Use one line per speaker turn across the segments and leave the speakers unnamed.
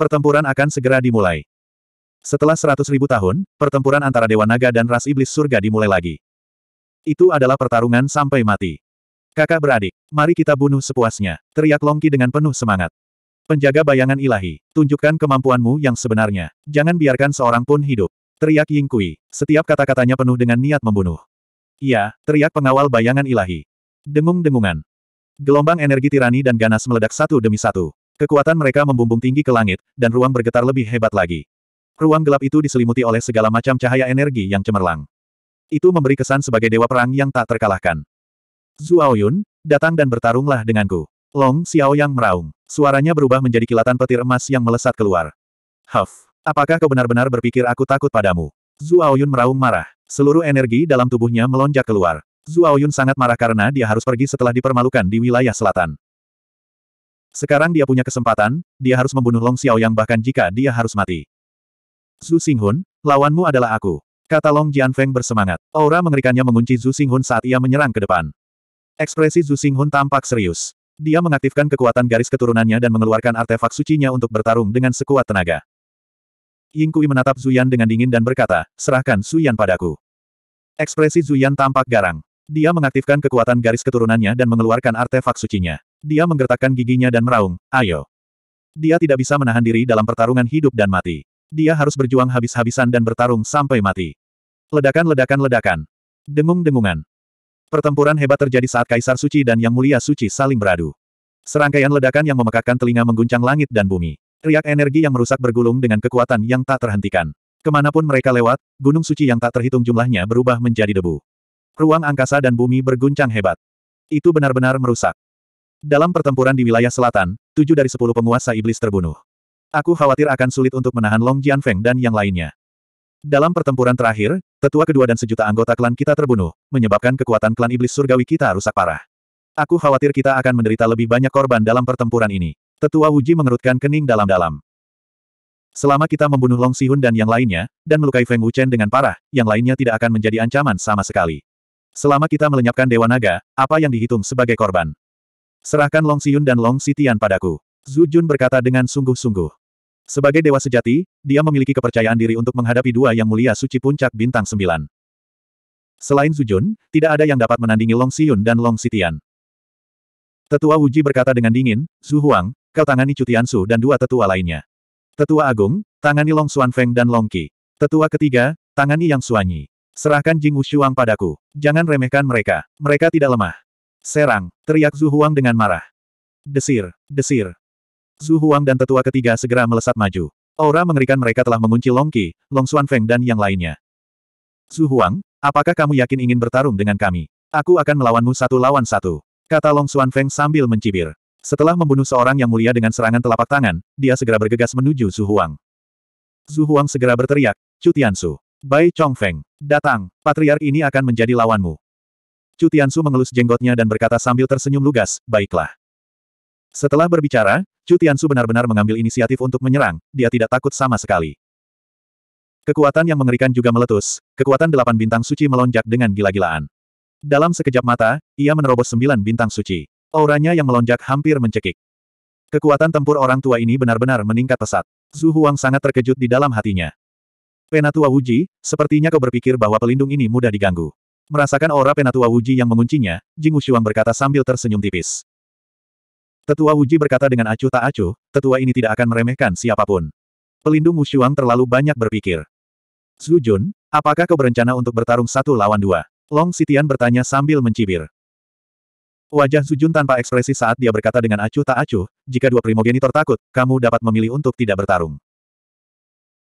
Pertempuran akan segera dimulai. Setelah seratus ribu tahun, pertempuran antara Dewa Naga dan ras iblis surga dimulai lagi. Itu adalah pertarungan sampai mati. Kakak beradik, mari kita bunuh sepuasnya, teriak Longki dengan penuh semangat. Penjaga bayangan ilahi, tunjukkan kemampuanmu yang sebenarnya. Jangan biarkan seorang pun hidup. Teriak Ying Kui, setiap kata-katanya penuh dengan niat membunuh. Iya, teriak pengawal bayangan ilahi. Dengung-dengungan. Gelombang energi tirani dan ganas meledak satu demi satu. Kekuatan mereka membumbung tinggi ke langit, dan ruang bergetar lebih hebat lagi. Ruang gelap itu diselimuti oleh segala macam cahaya energi yang cemerlang. Itu memberi kesan sebagai dewa perang yang tak terkalahkan. Zuo Yun, datang dan bertarunglah denganku. Long Xiao yang meraung. Suaranya berubah menjadi kilatan petir emas yang melesat keluar. Huff, apakah kau benar-benar berpikir aku takut padamu? Zuo Yun meraung marah. Seluruh energi dalam tubuhnya melonjak keluar. Zuo Yun sangat marah karena dia harus pergi setelah dipermalukan di wilayah selatan. Sekarang dia punya kesempatan, dia harus membunuh Long Xiao yang bahkan jika dia harus mati. Zhu Xinghun, lawanmu adalah aku. Kata Long Jianfeng bersemangat. Aura mengerikannya mengunci Zhu Xinghun saat ia menyerang ke depan. Ekspresi Zhu Xinghun tampak serius. Dia mengaktifkan kekuatan garis keturunannya dan mengeluarkan artefak sucinya untuk bertarung dengan sekuat tenaga. Ying Kui menatap Zuyan dengan dingin dan berkata, serahkan Zuyan padaku. Ekspresi Zuyan tampak garang. Dia mengaktifkan kekuatan garis keturunannya dan mengeluarkan artefak sucinya. Dia menggertakkan giginya dan meraung, ayo. Dia tidak bisa menahan diri dalam pertarungan hidup dan mati. Dia harus berjuang habis-habisan dan bertarung sampai mati. Ledakan-ledakan-ledakan. Dengung-dengungan. Pertempuran hebat terjadi saat Kaisar Suci dan Yang Mulia Suci saling beradu. Serangkaian ledakan yang memekakkan telinga mengguncang langit dan bumi. Riak energi yang merusak bergulung dengan kekuatan yang tak terhentikan. Kemanapun mereka lewat, gunung suci yang tak terhitung jumlahnya berubah menjadi debu. Ruang angkasa dan bumi berguncang hebat. Itu benar-benar merusak. Dalam pertempuran di wilayah selatan, tujuh dari sepuluh penguasa iblis terbunuh. Aku khawatir akan sulit untuk menahan Long Feng dan yang lainnya. Dalam pertempuran terakhir, tetua kedua dan sejuta anggota klan kita terbunuh, menyebabkan kekuatan klan iblis surgawi kita rusak parah. Aku khawatir kita akan menderita lebih banyak korban dalam pertempuran ini. Tetua Wuji mengerutkan kening dalam-dalam. Selama kita membunuh Long Sihun dan yang lainnya, dan melukai Feng Wuchen dengan parah, yang lainnya tidak akan menjadi ancaman sama sekali. Selama kita melenyapkan Dewa Naga, apa yang dihitung sebagai korban? Serahkan Long Siyun dan Long Sitian padaku. Zhu Jun berkata dengan sungguh-sungguh. Sebagai dewa sejati, dia memiliki kepercayaan diri untuk menghadapi dua yang mulia suci puncak bintang sembilan. Selain Zhu Jun, tidak ada yang dapat menandingi Long Siyun dan Long Sitian. Tetua Wuji berkata dengan dingin, Zhu Huang, kau tangani Cutian Su dan dua tetua lainnya. Tetua Agung, tangani Long Xuan Feng dan Long Qi. Tetua ketiga, tangani Yang Suanyi. Serahkan Jing Wushuang padaku. Jangan remehkan mereka. Mereka tidak lemah. Serang, teriak Zhu Huang dengan marah. Desir, desir. Zhu Huang dan tetua ketiga segera melesat maju. Aura mengerikan mereka telah mengunci Long Qi, Long Xuan Feng dan yang lainnya. Zhu Huang, apakah kamu yakin ingin bertarung dengan kami? Aku akan melawanmu satu lawan satu. Kata Long Xuan Feng sambil mencibir. Setelah membunuh seorang yang mulia dengan serangan telapak tangan, dia segera bergegas menuju Zhu Huang. Zhu Huang segera berteriak, Chu Su. Bai Feng, datang, patriark ini akan menjadi lawanmu. Cu Tiansu mengelus jenggotnya dan berkata sambil tersenyum lugas, baiklah. Setelah berbicara, Cu Tiansu benar-benar mengambil inisiatif untuk menyerang, dia tidak takut sama sekali. Kekuatan yang mengerikan juga meletus, kekuatan delapan bintang suci melonjak dengan gila-gilaan. Dalam sekejap mata, ia menerobos sembilan bintang suci. Auranya yang melonjak hampir mencekik. Kekuatan tempur orang tua ini benar-benar meningkat pesat. Zhu Huang sangat terkejut di dalam hatinya. Penatua Wuji, sepertinya kau berpikir bahwa pelindung ini mudah diganggu. Merasakan aura Penatua Wuji yang menguncinya, Jing Wushuang berkata sambil tersenyum tipis. Tetua Wuji berkata dengan acuh tak acuh, tetua ini tidak akan meremehkan siapapun. Pelindung Wushuang terlalu banyak berpikir. Zhu Jun, apakah kau berencana untuk bertarung satu lawan dua? Long Sitian bertanya sambil mencibir. Wajah Zhu Jun tanpa ekspresi saat dia berkata dengan acuh tak acuh, jika dua primogenitor takut, kamu dapat memilih untuk tidak bertarung.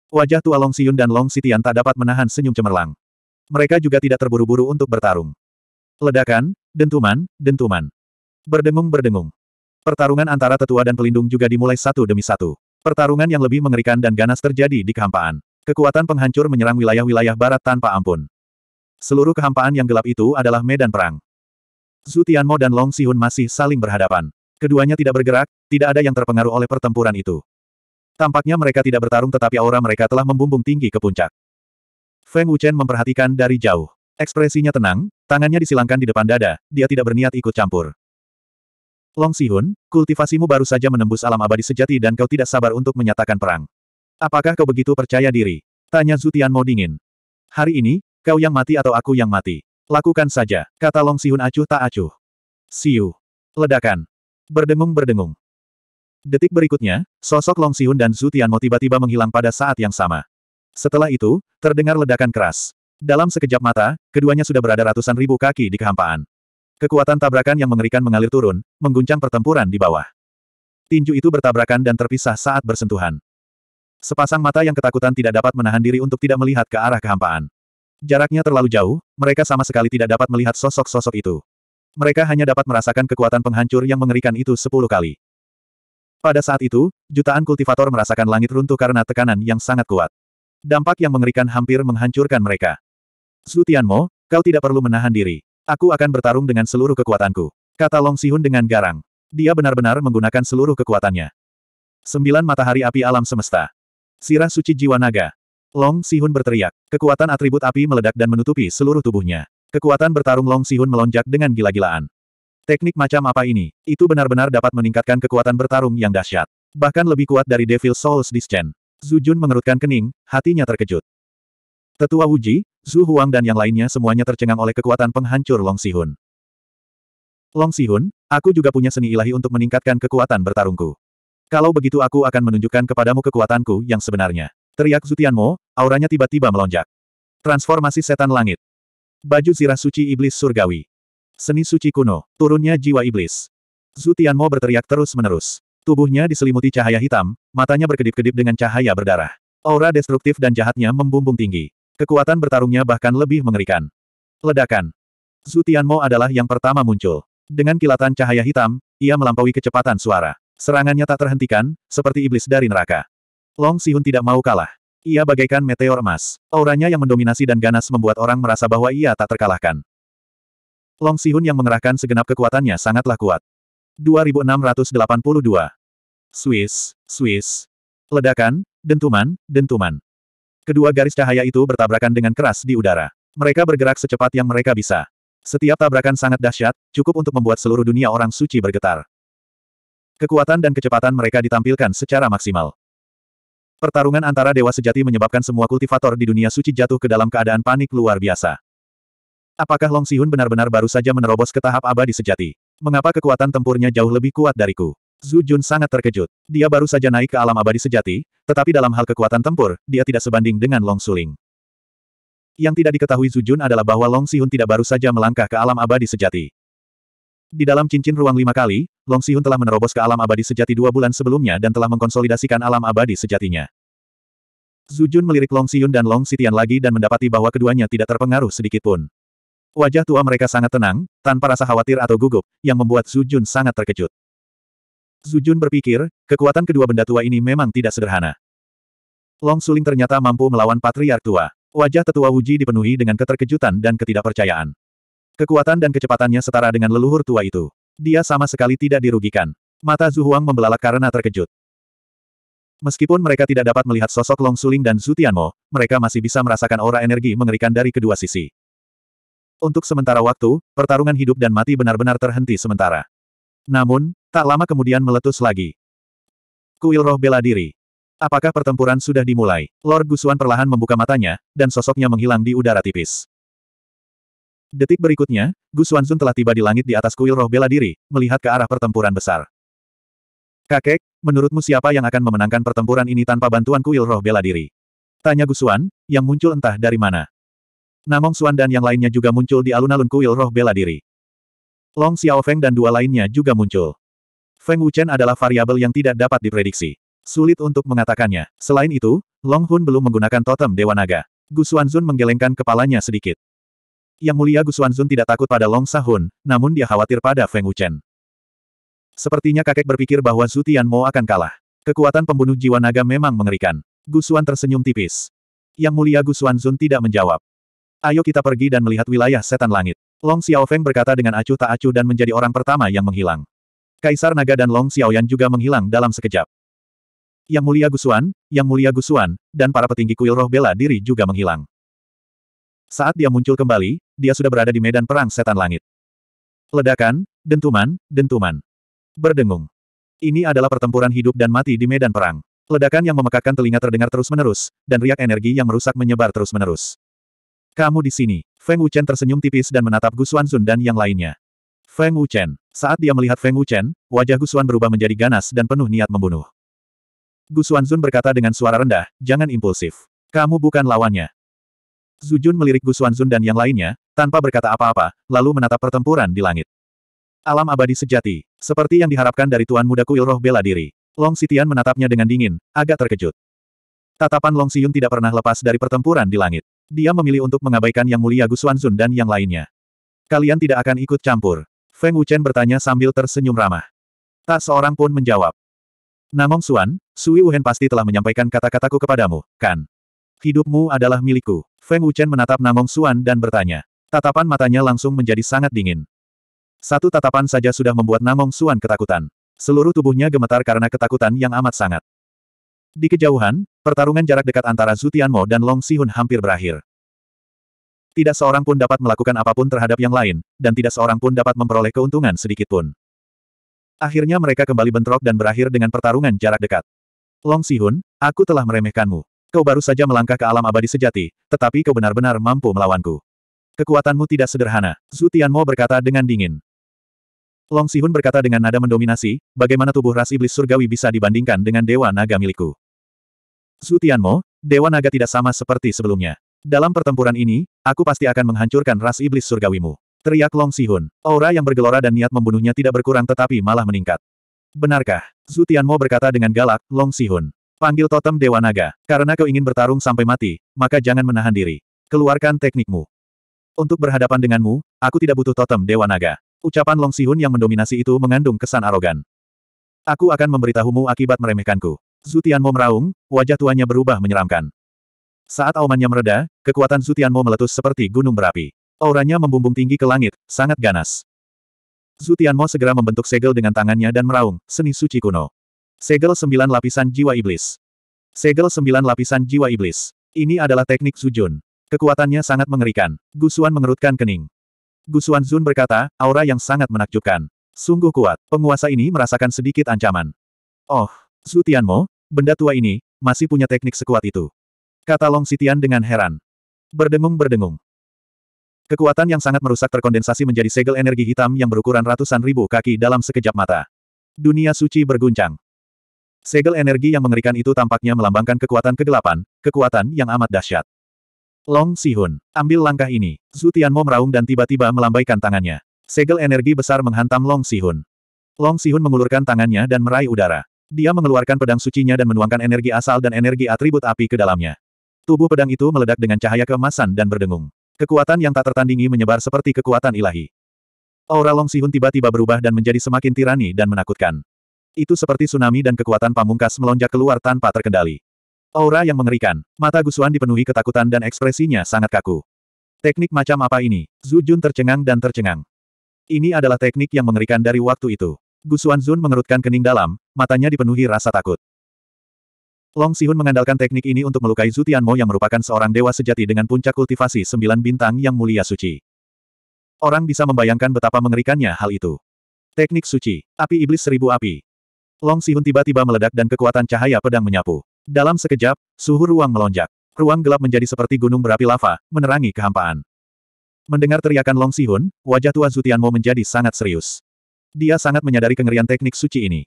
Wajah tua Long Siyun dan Long Sitian tak dapat menahan senyum cemerlang. Mereka juga tidak terburu-buru untuk bertarung. Ledakan, dentuman, dentuman. Berdengung-berdengung. Pertarungan antara tetua dan pelindung juga dimulai satu demi satu. Pertarungan yang lebih mengerikan dan ganas terjadi di kehampaan. Kekuatan penghancur menyerang wilayah-wilayah barat tanpa ampun. Seluruh kehampaan yang gelap itu adalah medan perang. Zhu Tianmo dan Long Sihun masih saling berhadapan. Keduanya tidak bergerak, tidak ada yang terpengaruh oleh pertempuran itu. Tampaknya mereka tidak bertarung tetapi aura mereka telah membumbung tinggi ke puncak. Feng Wuchen memperhatikan dari jauh. Ekspresinya tenang, tangannya disilangkan di depan dada, dia tidak berniat ikut campur. Long Sihun, kultivasimu baru saja menembus alam abadi sejati dan kau tidak sabar untuk menyatakan perang. Apakah kau begitu percaya diri? Tanya Zutian mau dingin. Hari ini, kau yang mati atau aku yang mati? Lakukan saja, kata Long Sihun acuh tak acuh. Siu. Ledakan. Berdengung-berdengung. Detik berikutnya, sosok Long Siun dan Zhu Tianmo tiba-tiba menghilang pada saat yang sama. Setelah itu, terdengar ledakan keras. Dalam sekejap mata, keduanya sudah berada ratusan ribu kaki di kehampaan. Kekuatan tabrakan yang mengerikan mengalir turun, mengguncang pertempuran di bawah. Tinju itu bertabrakan dan terpisah saat bersentuhan. Sepasang mata yang ketakutan tidak dapat menahan diri untuk tidak melihat ke arah kehampaan. Jaraknya terlalu jauh, mereka sama sekali tidak dapat melihat sosok-sosok itu. Mereka hanya dapat merasakan kekuatan penghancur yang mengerikan itu sepuluh kali. Pada saat itu, jutaan kultivator merasakan langit runtuh karena tekanan yang sangat kuat. Dampak yang mengerikan hampir menghancurkan mereka. Zhu Tianmo, kau tidak perlu menahan diri. Aku akan bertarung dengan seluruh kekuatanku. Kata Long Sihun dengan garang. Dia benar-benar menggunakan seluruh kekuatannya. Sembilan matahari api alam semesta. Sirah suci jiwa naga. Long Sihun berteriak. Kekuatan atribut api meledak dan menutupi seluruh tubuhnya. Kekuatan bertarung Long Sihun melonjak dengan gila-gilaan. Teknik macam apa ini? Itu benar-benar dapat meningkatkan kekuatan bertarung yang dahsyat. Bahkan lebih kuat dari Devil Souls Zhu Jun mengerutkan kening, hatinya terkejut. Tetua Wuji, Zhu Huang dan yang lainnya semuanya tercengang oleh kekuatan penghancur Long Sihun. Long Sihun, aku juga punya seni ilahi untuk meningkatkan kekuatan bertarungku. Kalau begitu aku akan menunjukkan kepadamu kekuatanku yang sebenarnya. Teriak Zutianmo, auranya tiba-tiba melonjak. Transformasi Setan Langit. Baju Zirah Suci Iblis Surgawi. Seni suci kuno, turunnya jiwa iblis. Zhu Tianmo berteriak terus-menerus. Tubuhnya diselimuti cahaya hitam, matanya berkedip-kedip dengan cahaya berdarah. Aura destruktif dan jahatnya membumbung tinggi. Kekuatan bertarungnya bahkan lebih mengerikan. Ledakan. Zhu Tianmo adalah yang pertama muncul. Dengan kilatan cahaya hitam, ia melampaui kecepatan suara. Serangannya tak terhentikan, seperti iblis dari neraka. Long Sihun tidak mau kalah. Ia bagaikan meteor emas. Auranya yang mendominasi dan ganas membuat orang merasa bahwa ia tak terkalahkan. Long Sihun yang mengerahkan segenap kekuatannya sangatlah kuat. 2682. Swiss, Swiss. Ledakan, dentuman, dentuman. Kedua garis cahaya itu bertabrakan dengan keras di udara. Mereka bergerak secepat yang mereka bisa. Setiap tabrakan sangat dahsyat, cukup untuk membuat seluruh dunia orang suci bergetar. Kekuatan dan kecepatan mereka ditampilkan secara maksimal. Pertarungan antara dewa sejati menyebabkan semua kultivator di dunia suci jatuh ke dalam keadaan panik luar biasa. Apakah Long Sihun benar-benar baru saja menerobos ke tahap abadi sejati? Mengapa kekuatan tempurnya jauh lebih kuat dariku? Zhu Jun sangat terkejut. Dia baru saja naik ke alam abadi sejati, tetapi dalam hal kekuatan tempur, dia tidak sebanding dengan Long Suling. Yang tidak diketahui Zhu Jun adalah bahwa Long Sihun tidak baru saja melangkah ke alam abadi sejati. Di dalam cincin ruang lima kali, Long Sihun telah menerobos ke alam abadi sejati dua bulan sebelumnya dan telah mengkonsolidasikan alam abadi sejatinya. Zhu Jun melirik Long Sihun dan Long Sitian lagi dan mendapati bahwa keduanya tidak terpengaruh sedikitpun. Wajah tua mereka sangat tenang, tanpa rasa khawatir atau gugup, yang membuat Zhu Jun sangat terkejut. Zhu Jun berpikir, kekuatan kedua benda tua ini memang tidak sederhana. Long Suling ternyata mampu melawan Patriark tua. Wajah tetua Wuji dipenuhi dengan keterkejutan dan ketidakpercayaan. Kekuatan dan kecepatannya setara dengan leluhur tua itu. Dia sama sekali tidak dirugikan. Mata Zhu Huang membelalak karena terkejut. Meskipun mereka tidak dapat melihat sosok Long Suling dan Zutianmo, mereka masih bisa merasakan aura energi mengerikan dari kedua sisi. Untuk sementara waktu, pertarungan hidup dan mati benar-benar terhenti sementara. Namun, tak lama kemudian meletus lagi. Kuil roh bela diri. Apakah pertempuran sudah dimulai? Lord Gusuan perlahan membuka matanya, dan sosoknya menghilang di udara tipis. Detik berikutnya, Gusuan Sun telah tiba di langit di atas kuil roh bela diri, melihat ke arah pertempuran besar. Kakek, menurutmu siapa yang akan memenangkan pertempuran ini tanpa bantuan kuil roh bela diri? Tanya Gusuan, yang muncul entah dari mana. Namong Xuan dan yang lainnya juga muncul di alun-alun kuil roh bela diri. Long Xiao Feng dan dua lainnya juga muncul. Feng Wuchen adalah variabel yang tidak dapat diprediksi. Sulit untuk mengatakannya. Selain itu, Long Hun belum menggunakan totem Dewa Naga. Gu Xuanzun menggelengkan kepalanya sedikit. Yang mulia Gu Xuanzun tidak takut pada Long Sahun, namun dia khawatir pada Feng Wuchen. Sepertinya kakek berpikir bahwa Zhu Mo akan kalah. Kekuatan pembunuh jiwa naga memang mengerikan. Gu Xuan tersenyum tipis. Yang mulia Gu Xuanzun tidak menjawab. Ayo kita pergi dan melihat wilayah setan langit. Long Xiao Feng berkata dengan acuh tak acuh dan menjadi orang pertama yang menghilang. Kaisar Naga dan Long Xiao Yan juga menghilang dalam sekejap. Yang Mulia Gusuan, Yang Mulia Gusuan, dan para petinggi kuil roh bela diri juga menghilang. Saat dia muncul kembali, dia sudah berada di medan perang setan langit. Ledakan, dentuman, dentuman. Berdengung. Ini adalah pertempuran hidup dan mati di medan perang. Ledakan yang memekakkan telinga terdengar terus-menerus, dan riak energi yang merusak menyebar terus-menerus. Kamu di sini. Feng Wuchen tersenyum tipis dan menatap Gu Xuanzun dan yang lainnya. Feng Wuchen. Saat dia melihat Feng Wuchen, wajah Gu Xuan berubah menjadi ganas dan penuh niat membunuh. Gu Xuanzun berkata dengan suara rendah, jangan impulsif. Kamu bukan lawannya. Jun melirik Gu Xuanzun dan yang lainnya, tanpa berkata apa-apa, lalu menatap pertempuran di langit. Alam abadi sejati, seperti yang diharapkan dari Tuan Muda Kuil Roh Bela Diri. Long Sitian menatapnya dengan dingin, agak terkejut. Tatapan Long Siyun tidak pernah lepas dari pertempuran di langit. Dia memilih untuk mengabaikan Yang Mulia Gu Xuanzun dan yang lainnya. Kalian tidak akan ikut campur. Feng Wuchen bertanya sambil tersenyum ramah. Tak seorang pun menjawab. Namong Suan, Sui Wuhen pasti telah menyampaikan kata-kataku kepadamu, kan? Hidupmu adalah milikku. Feng Wuchen menatap Namong Suan dan bertanya. Tatapan matanya langsung menjadi sangat dingin. Satu tatapan saja sudah membuat Namong Suan ketakutan. Seluruh tubuhnya gemetar karena ketakutan yang amat sangat. Di kejauhan, pertarungan jarak dekat antara Zhu Tianmo dan Long Sihun hampir berakhir. Tidak seorang pun dapat melakukan apapun terhadap yang lain, dan tidak seorang pun dapat memperoleh keuntungan sedikitpun. Akhirnya mereka kembali bentrok dan berakhir dengan pertarungan jarak dekat. Long Sihun, aku telah meremehkanmu. Kau baru saja melangkah ke alam abadi sejati, tetapi kau benar-benar mampu melawanku. Kekuatanmu tidak sederhana, Zhu Tianmo berkata dengan dingin. Long Sihun berkata dengan nada mendominasi, bagaimana tubuh ras iblis surgawi bisa dibandingkan dengan dewa naga milikku. Su Tianmo, dewa naga tidak sama seperti sebelumnya. Dalam pertempuran ini, aku pasti akan menghancurkan ras iblis surgawimu. Teriak Long Sihun. Aura yang bergelora dan niat membunuhnya tidak berkurang tetapi malah meningkat. Benarkah? Su Tianmo berkata dengan galak, Long Sihun. Panggil totem Dewa Naga. Karena kau ingin bertarung sampai mati, maka jangan menahan diri. Keluarkan teknikmu. Untuk berhadapan denganmu, aku tidak butuh totem Dewa Naga. Ucapan Long Sihun yang mendominasi itu mengandung kesan arogan. Aku akan memberitahumu akibat meremehkanku. Zutianmo meraung, wajah tuanya berubah menyeramkan. Saat aumannya mereda, kekuatan Zutianmo meletus seperti gunung berapi. Auranya membumbung tinggi ke langit, sangat ganas. Zutianmo segera membentuk segel dengan tangannya dan meraung, seni suci kuno. Segel sembilan lapisan jiwa iblis. Segel sembilan lapisan jiwa iblis. Ini adalah teknik sujun. Kekuatannya sangat mengerikan. Gusuan mengerutkan kening. Gusuan Zun berkata, aura yang sangat menakjubkan. Sungguh kuat, penguasa ini merasakan sedikit ancaman. Oh, Zhu Tianmo, benda tua ini, masih punya teknik sekuat itu. Kata Long Sitian dengan heran. Berdengung-berdengung. Kekuatan yang sangat merusak terkondensasi menjadi segel energi hitam yang berukuran ratusan ribu kaki dalam sekejap mata. Dunia suci berguncang. Segel energi yang mengerikan itu tampaknya melambangkan kekuatan kegelapan, kekuatan yang amat dahsyat. Long Sihun, ambil langkah ini. Zhu Tianmo meraung dan tiba-tiba melambaikan tangannya. Segel energi besar menghantam Long Sihun. Long Sihun mengulurkan tangannya dan meraih udara. Dia mengeluarkan pedang sucinya dan menuangkan energi asal dan energi atribut api ke dalamnya. Tubuh pedang itu meledak dengan cahaya keemasan dan berdengung. Kekuatan yang tak tertandingi menyebar seperti kekuatan ilahi. Aura Long Sihun tiba-tiba berubah dan menjadi semakin tirani dan menakutkan. Itu seperti tsunami dan kekuatan pamungkas melonjak keluar tanpa terkendali. Aura yang mengerikan. Mata Gusuan dipenuhi ketakutan dan ekspresinya sangat kaku. Teknik macam apa ini? Zhu Jun tercengang dan tercengang. Ini adalah teknik yang mengerikan dari waktu itu. Gusuan Zun mengerutkan kening dalam, matanya dipenuhi rasa takut. Long Sihun mengandalkan teknik ini untuk melukai Zhu Tianmo yang merupakan seorang dewa sejati dengan puncak kultivasi sembilan bintang yang mulia suci. Orang bisa membayangkan betapa mengerikannya hal itu. Teknik suci, api iblis seribu api. Long Sihun tiba-tiba meledak dan kekuatan cahaya pedang menyapu. Dalam sekejap, suhu ruang melonjak. Ruang gelap menjadi seperti gunung berapi lava, menerangi kehampaan. Mendengar teriakan Long Sihun, wajah tua Zutianmo menjadi sangat serius. Dia sangat menyadari kengerian teknik suci ini.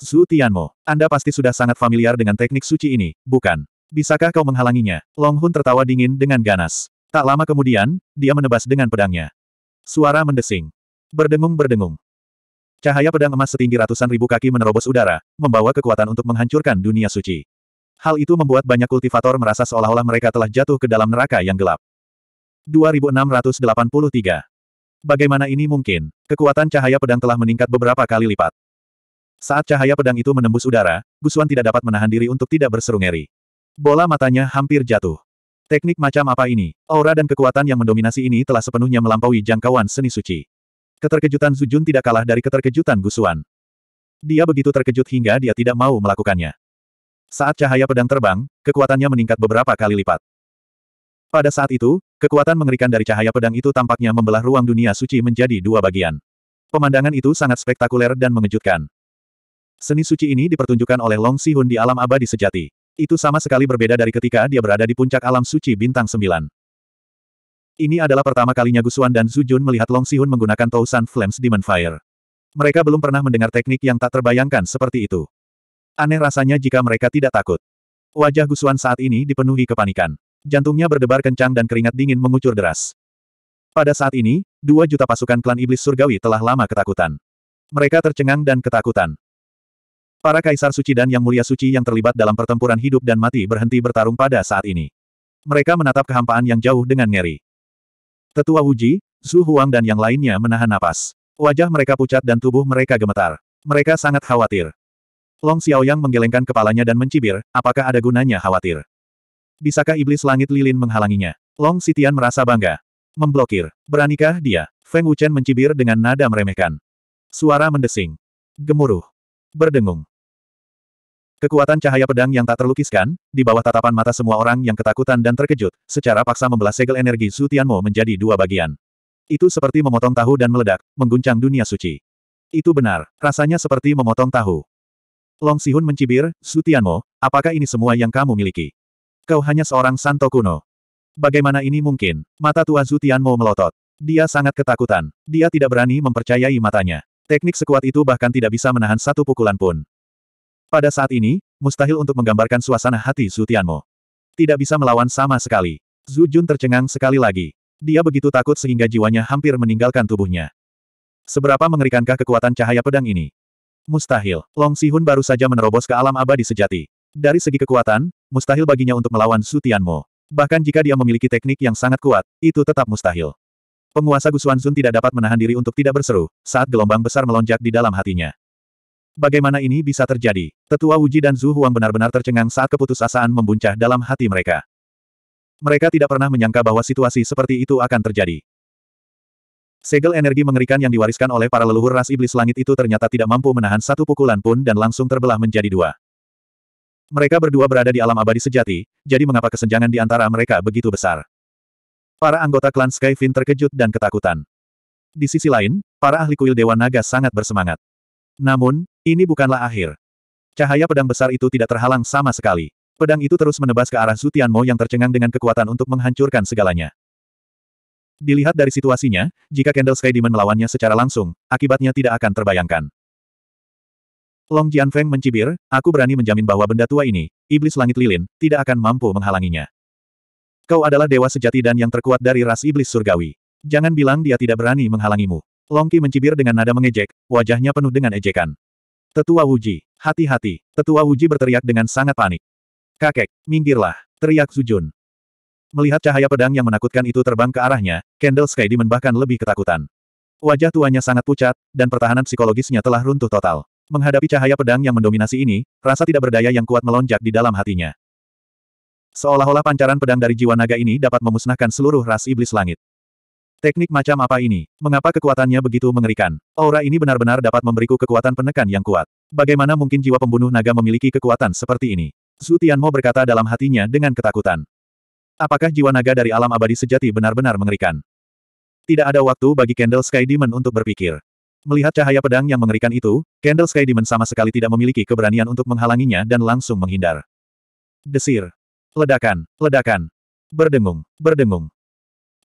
Zutianmo, Anda pasti sudah sangat familiar dengan teknik suci ini, bukan? Bisakah kau menghalanginya? Long Hun tertawa dingin dengan ganas. Tak lama kemudian, dia menebas dengan pedangnya. Suara mendesing. Berdengung-berdengung. Cahaya pedang emas setinggi ratusan ribu kaki menerobos udara, membawa kekuatan untuk menghancurkan dunia suci. Hal itu membuat banyak kultivator merasa seolah-olah mereka telah jatuh ke dalam neraka yang gelap. 2683. Bagaimana ini mungkin? Kekuatan cahaya pedang telah meningkat beberapa kali lipat. Saat cahaya pedang itu menembus udara, Gusuan tidak dapat menahan diri untuk tidak berseru ngeri. Bola matanya hampir jatuh. Teknik macam apa ini? Aura dan kekuatan yang mendominasi ini telah sepenuhnya melampaui jangkauan seni suci. Keterkejutan Zujun tidak kalah dari keterkejutan Gusuan. Dia begitu terkejut hingga dia tidak mau melakukannya. Saat cahaya pedang terbang, kekuatannya meningkat beberapa kali lipat. Pada saat itu, kekuatan mengerikan dari cahaya pedang itu tampaknya membelah ruang dunia suci menjadi dua bagian. Pemandangan itu sangat spektakuler dan mengejutkan. Seni suci ini dipertunjukkan oleh Long Sihun di alam abadi sejati. Itu sama sekali berbeda dari ketika dia berada di puncak alam suci bintang sembilan. Ini adalah pertama kalinya Gusuan dan Zhu Jun melihat Long Sihun menggunakan Tousan Flames Demon Fire. Mereka belum pernah mendengar teknik yang tak terbayangkan seperti itu. Aneh rasanya jika mereka tidak takut. Wajah Gusuan saat ini dipenuhi kepanikan. Jantungnya berdebar kencang dan keringat dingin mengucur deras. Pada saat ini, dua juta pasukan klan iblis surgawi telah lama ketakutan. Mereka tercengang dan ketakutan. Para kaisar suci dan yang mulia suci yang terlibat dalam pertempuran hidup dan mati berhenti bertarung pada saat ini. Mereka menatap kehampaan yang jauh dengan ngeri. Tetua Wuji, Zhu Huang dan yang lainnya menahan napas. Wajah mereka pucat dan tubuh mereka gemetar. Mereka sangat khawatir. Long Xiaoyang menggelengkan kepalanya dan mencibir, apakah ada gunanya khawatir? Bisakah iblis langit lilin menghalanginya? Long Sitian merasa bangga. Memblokir. Beranikah dia? Feng Wuchen mencibir dengan nada meremehkan. Suara mendesing. Gemuruh. Berdengung. Kekuatan cahaya pedang yang tak terlukiskan, di bawah tatapan mata semua orang yang ketakutan dan terkejut, secara paksa membelah segel energi Su Tianmo menjadi dua bagian. Itu seperti memotong tahu dan meledak, mengguncang dunia suci. Itu benar, rasanya seperti memotong tahu. Long Sihun mencibir, Su apakah ini semua yang kamu miliki? Kau hanya seorang santo kuno. Bagaimana ini mungkin? Mata tua Su melotot. Dia sangat ketakutan. Dia tidak berani mempercayai matanya. Teknik sekuat itu bahkan tidak bisa menahan satu pukulan pun. Pada saat ini, mustahil untuk menggambarkan suasana hati Su Tidak bisa melawan sama sekali. Zhu Jun tercengang sekali lagi. Dia begitu takut sehingga jiwanya hampir meninggalkan tubuhnya. Seberapa mengerikankah kekuatan cahaya pedang ini? Mustahil. Long Sihun baru saja menerobos ke alam abadi sejati. Dari segi kekuatan, mustahil baginya untuk melawan Su Tianmo. Bahkan jika dia memiliki teknik yang sangat kuat, itu tetap mustahil. Penguasa Gusuan Sun tidak dapat menahan diri untuk tidak berseru, saat gelombang besar melonjak di dalam hatinya. Bagaimana ini bisa terjadi? Tetua Wuji dan Zhu Huang benar-benar tercengang saat keputusasaan membuncah dalam hati mereka. Mereka tidak pernah menyangka bahwa situasi seperti itu akan terjadi. Segel energi mengerikan yang diwariskan oleh para leluhur ras iblis langit itu ternyata tidak mampu menahan satu pukulan pun dan langsung terbelah menjadi dua. Mereka berdua berada di alam abadi sejati, jadi mengapa kesenjangan di antara mereka begitu besar? Para anggota klan Skyfin terkejut dan ketakutan. Di sisi lain, para ahli kuil Dewa Naga sangat bersemangat. Namun, ini bukanlah akhir. Cahaya pedang besar itu tidak terhalang sama sekali. Pedang itu terus menebas ke arah Zutian Mo yang tercengang dengan kekuatan untuk menghancurkan segalanya. Dilihat dari situasinya, jika Candle Sky Demon melawannya secara langsung, akibatnya tidak akan terbayangkan. Long Jianfeng mencibir, aku berani menjamin bahwa benda tua ini, iblis langit lilin, tidak akan mampu menghalanginya. Kau adalah dewa sejati dan yang terkuat dari ras iblis surgawi. Jangan bilang dia tidak berani menghalangimu. Long Qi mencibir dengan nada mengejek, wajahnya penuh dengan ejekan. Tetua Wuji, hati-hati. Tetua Wuji berteriak dengan sangat panik. Kakek, minggirlah, teriak Sujun. Melihat cahaya pedang yang menakutkan itu terbang ke arahnya, Candle Sky Demon bahkan lebih ketakutan. Wajah tuanya sangat pucat, dan pertahanan psikologisnya telah runtuh total. Menghadapi cahaya pedang yang mendominasi ini, rasa tidak berdaya yang kuat melonjak di dalam hatinya. Seolah-olah pancaran pedang dari jiwa naga ini dapat memusnahkan seluruh ras iblis langit. Teknik macam apa ini? Mengapa kekuatannya begitu mengerikan? Aura ini benar-benar dapat memberiku kekuatan penekan yang kuat. Bagaimana mungkin jiwa pembunuh naga memiliki kekuatan seperti ini? Zhu Tianmo berkata dalam hatinya dengan ketakutan. Apakah jiwa naga dari alam abadi sejati benar-benar mengerikan? Tidak ada waktu bagi Candle Sky Demon untuk berpikir. Melihat cahaya pedang yang mengerikan itu, Candle Sky Demon sama sekali tidak memiliki keberanian untuk menghalanginya dan langsung menghindar. Desir. Ledakan, ledakan. Berdengung, berdengung.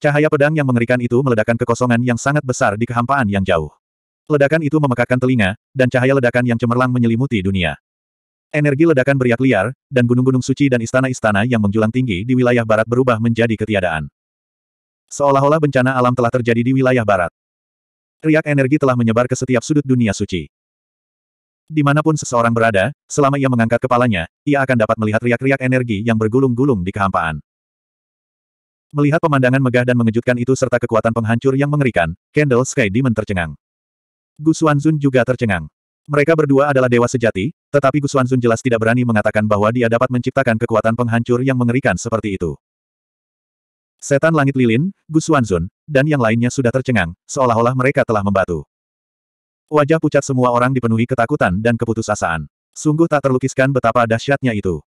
Cahaya pedang yang mengerikan itu meledakkan kekosongan yang sangat besar di kehampaan yang jauh. Ledakan itu memekakan telinga, dan cahaya ledakan yang cemerlang menyelimuti dunia. Energi ledakan beriak liar, dan gunung-gunung suci dan istana-istana yang menjulang tinggi di wilayah barat berubah menjadi ketiadaan. Seolah-olah bencana alam telah terjadi di wilayah barat. Riak energi telah menyebar ke setiap sudut dunia suci. Dimanapun seseorang berada, selama ia mengangkat kepalanya, ia akan dapat melihat riak-riak energi yang bergulung-gulung di kehampaan. Melihat pemandangan megah dan mengejutkan itu serta kekuatan penghancur yang mengerikan, Candle Sky Demon tercengang. Gu Xuanzun juga tercengang. Mereka berdua adalah dewa sejati, tetapi Gusuan Sun jelas tidak berani mengatakan bahwa dia dapat menciptakan kekuatan penghancur yang mengerikan seperti itu. Setan Langit Lilin, Gusuan Zun, dan yang lainnya sudah tercengang, seolah-olah mereka telah membatu. Wajah pucat semua orang dipenuhi ketakutan dan keputusasaan. Sungguh tak terlukiskan betapa dahsyatnya itu.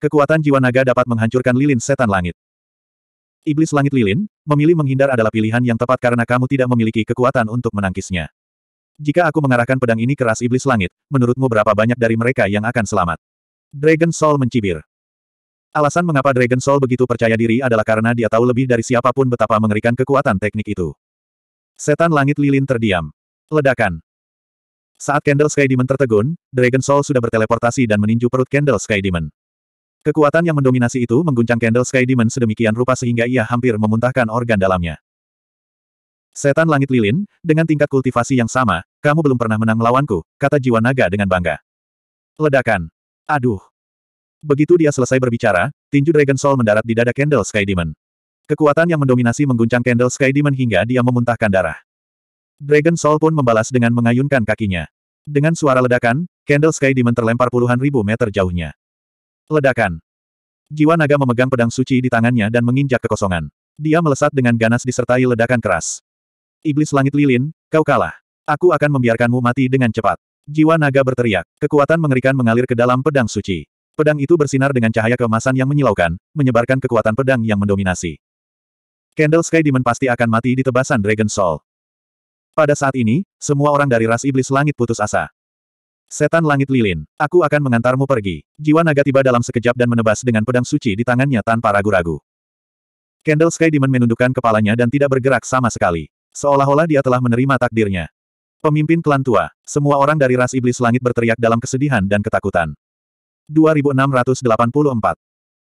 Kekuatan jiwa naga dapat menghancurkan lilin setan langit. Iblis langit lilin, memilih menghindar adalah pilihan yang tepat karena kamu tidak memiliki kekuatan untuk menangkisnya. Jika aku mengarahkan pedang ini ke ras iblis langit, menurutmu berapa banyak dari mereka yang akan selamat? Dragon Soul mencibir. Alasan mengapa Dragon Soul begitu percaya diri adalah karena dia tahu lebih dari siapapun betapa mengerikan kekuatan teknik itu. Setan langit lilin terdiam. Ledakan. Saat Candle Sky Demon tertegun, Dragon Soul sudah berteleportasi dan meninju perut Candle Sky Demon. Kekuatan yang mendominasi itu mengguncang Candle Sky Demon sedemikian rupa sehingga ia hampir memuntahkan organ dalamnya. Setan langit lilin, dengan tingkat kultivasi yang sama, kamu belum pernah menang melawanku, kata jiwa naga dengan bangga. Ledakan. Aduh. Begitu dia selesai berbicara, tinju Dragon Soul mendarat di dada Candle Sky Demon. Kekuatan yang mendominasi mengguncang Candle Sky Demon hingga dia memuntahkan darah. Dragon Soul pun membalas dengan mengayunkan kakinya. Dengan suara ledakan, Candle Sky Demon terlempar puluhan ribu meter jauhnya. Ledakan. Jiwa naga memegang pedang suci di tangannya dan menginjak kekosongan. Dia melesat dengan ganas disertai ledakan keras. Iblis langit lilin, kau kalah. Aku akan membiarkanmu mati dengan cepat. Jiwa naga berteriak. Kekuatan mengerikan mengalir ke dalam pedang suci. Pedang itu bersinar dengan cahaya keemasan yang menyilaukan, menyebarkan kekuatan pedang yang mendominasi. Candle Sky Demon pasti akan mati di tebasan Dragon Soul. Pada saat ini, semua orang dari ras iblis langit putus asa. Setan langit lilin, aku akan mengantarmu pergi. Jiwa naga tiba dalam sekejap dan menebas dengan pedang suci di tangannya tanpa ragu-ragu. Candle Sky Demon menundukkan kepalanya dan tidak bergerak sama sekali. Seolah-olah dia telah menerima takdirnya. Pemimpin klan tua, semua orang dari ras iblis langit berteriak dalam kesedihan dan ketakutan. 2684.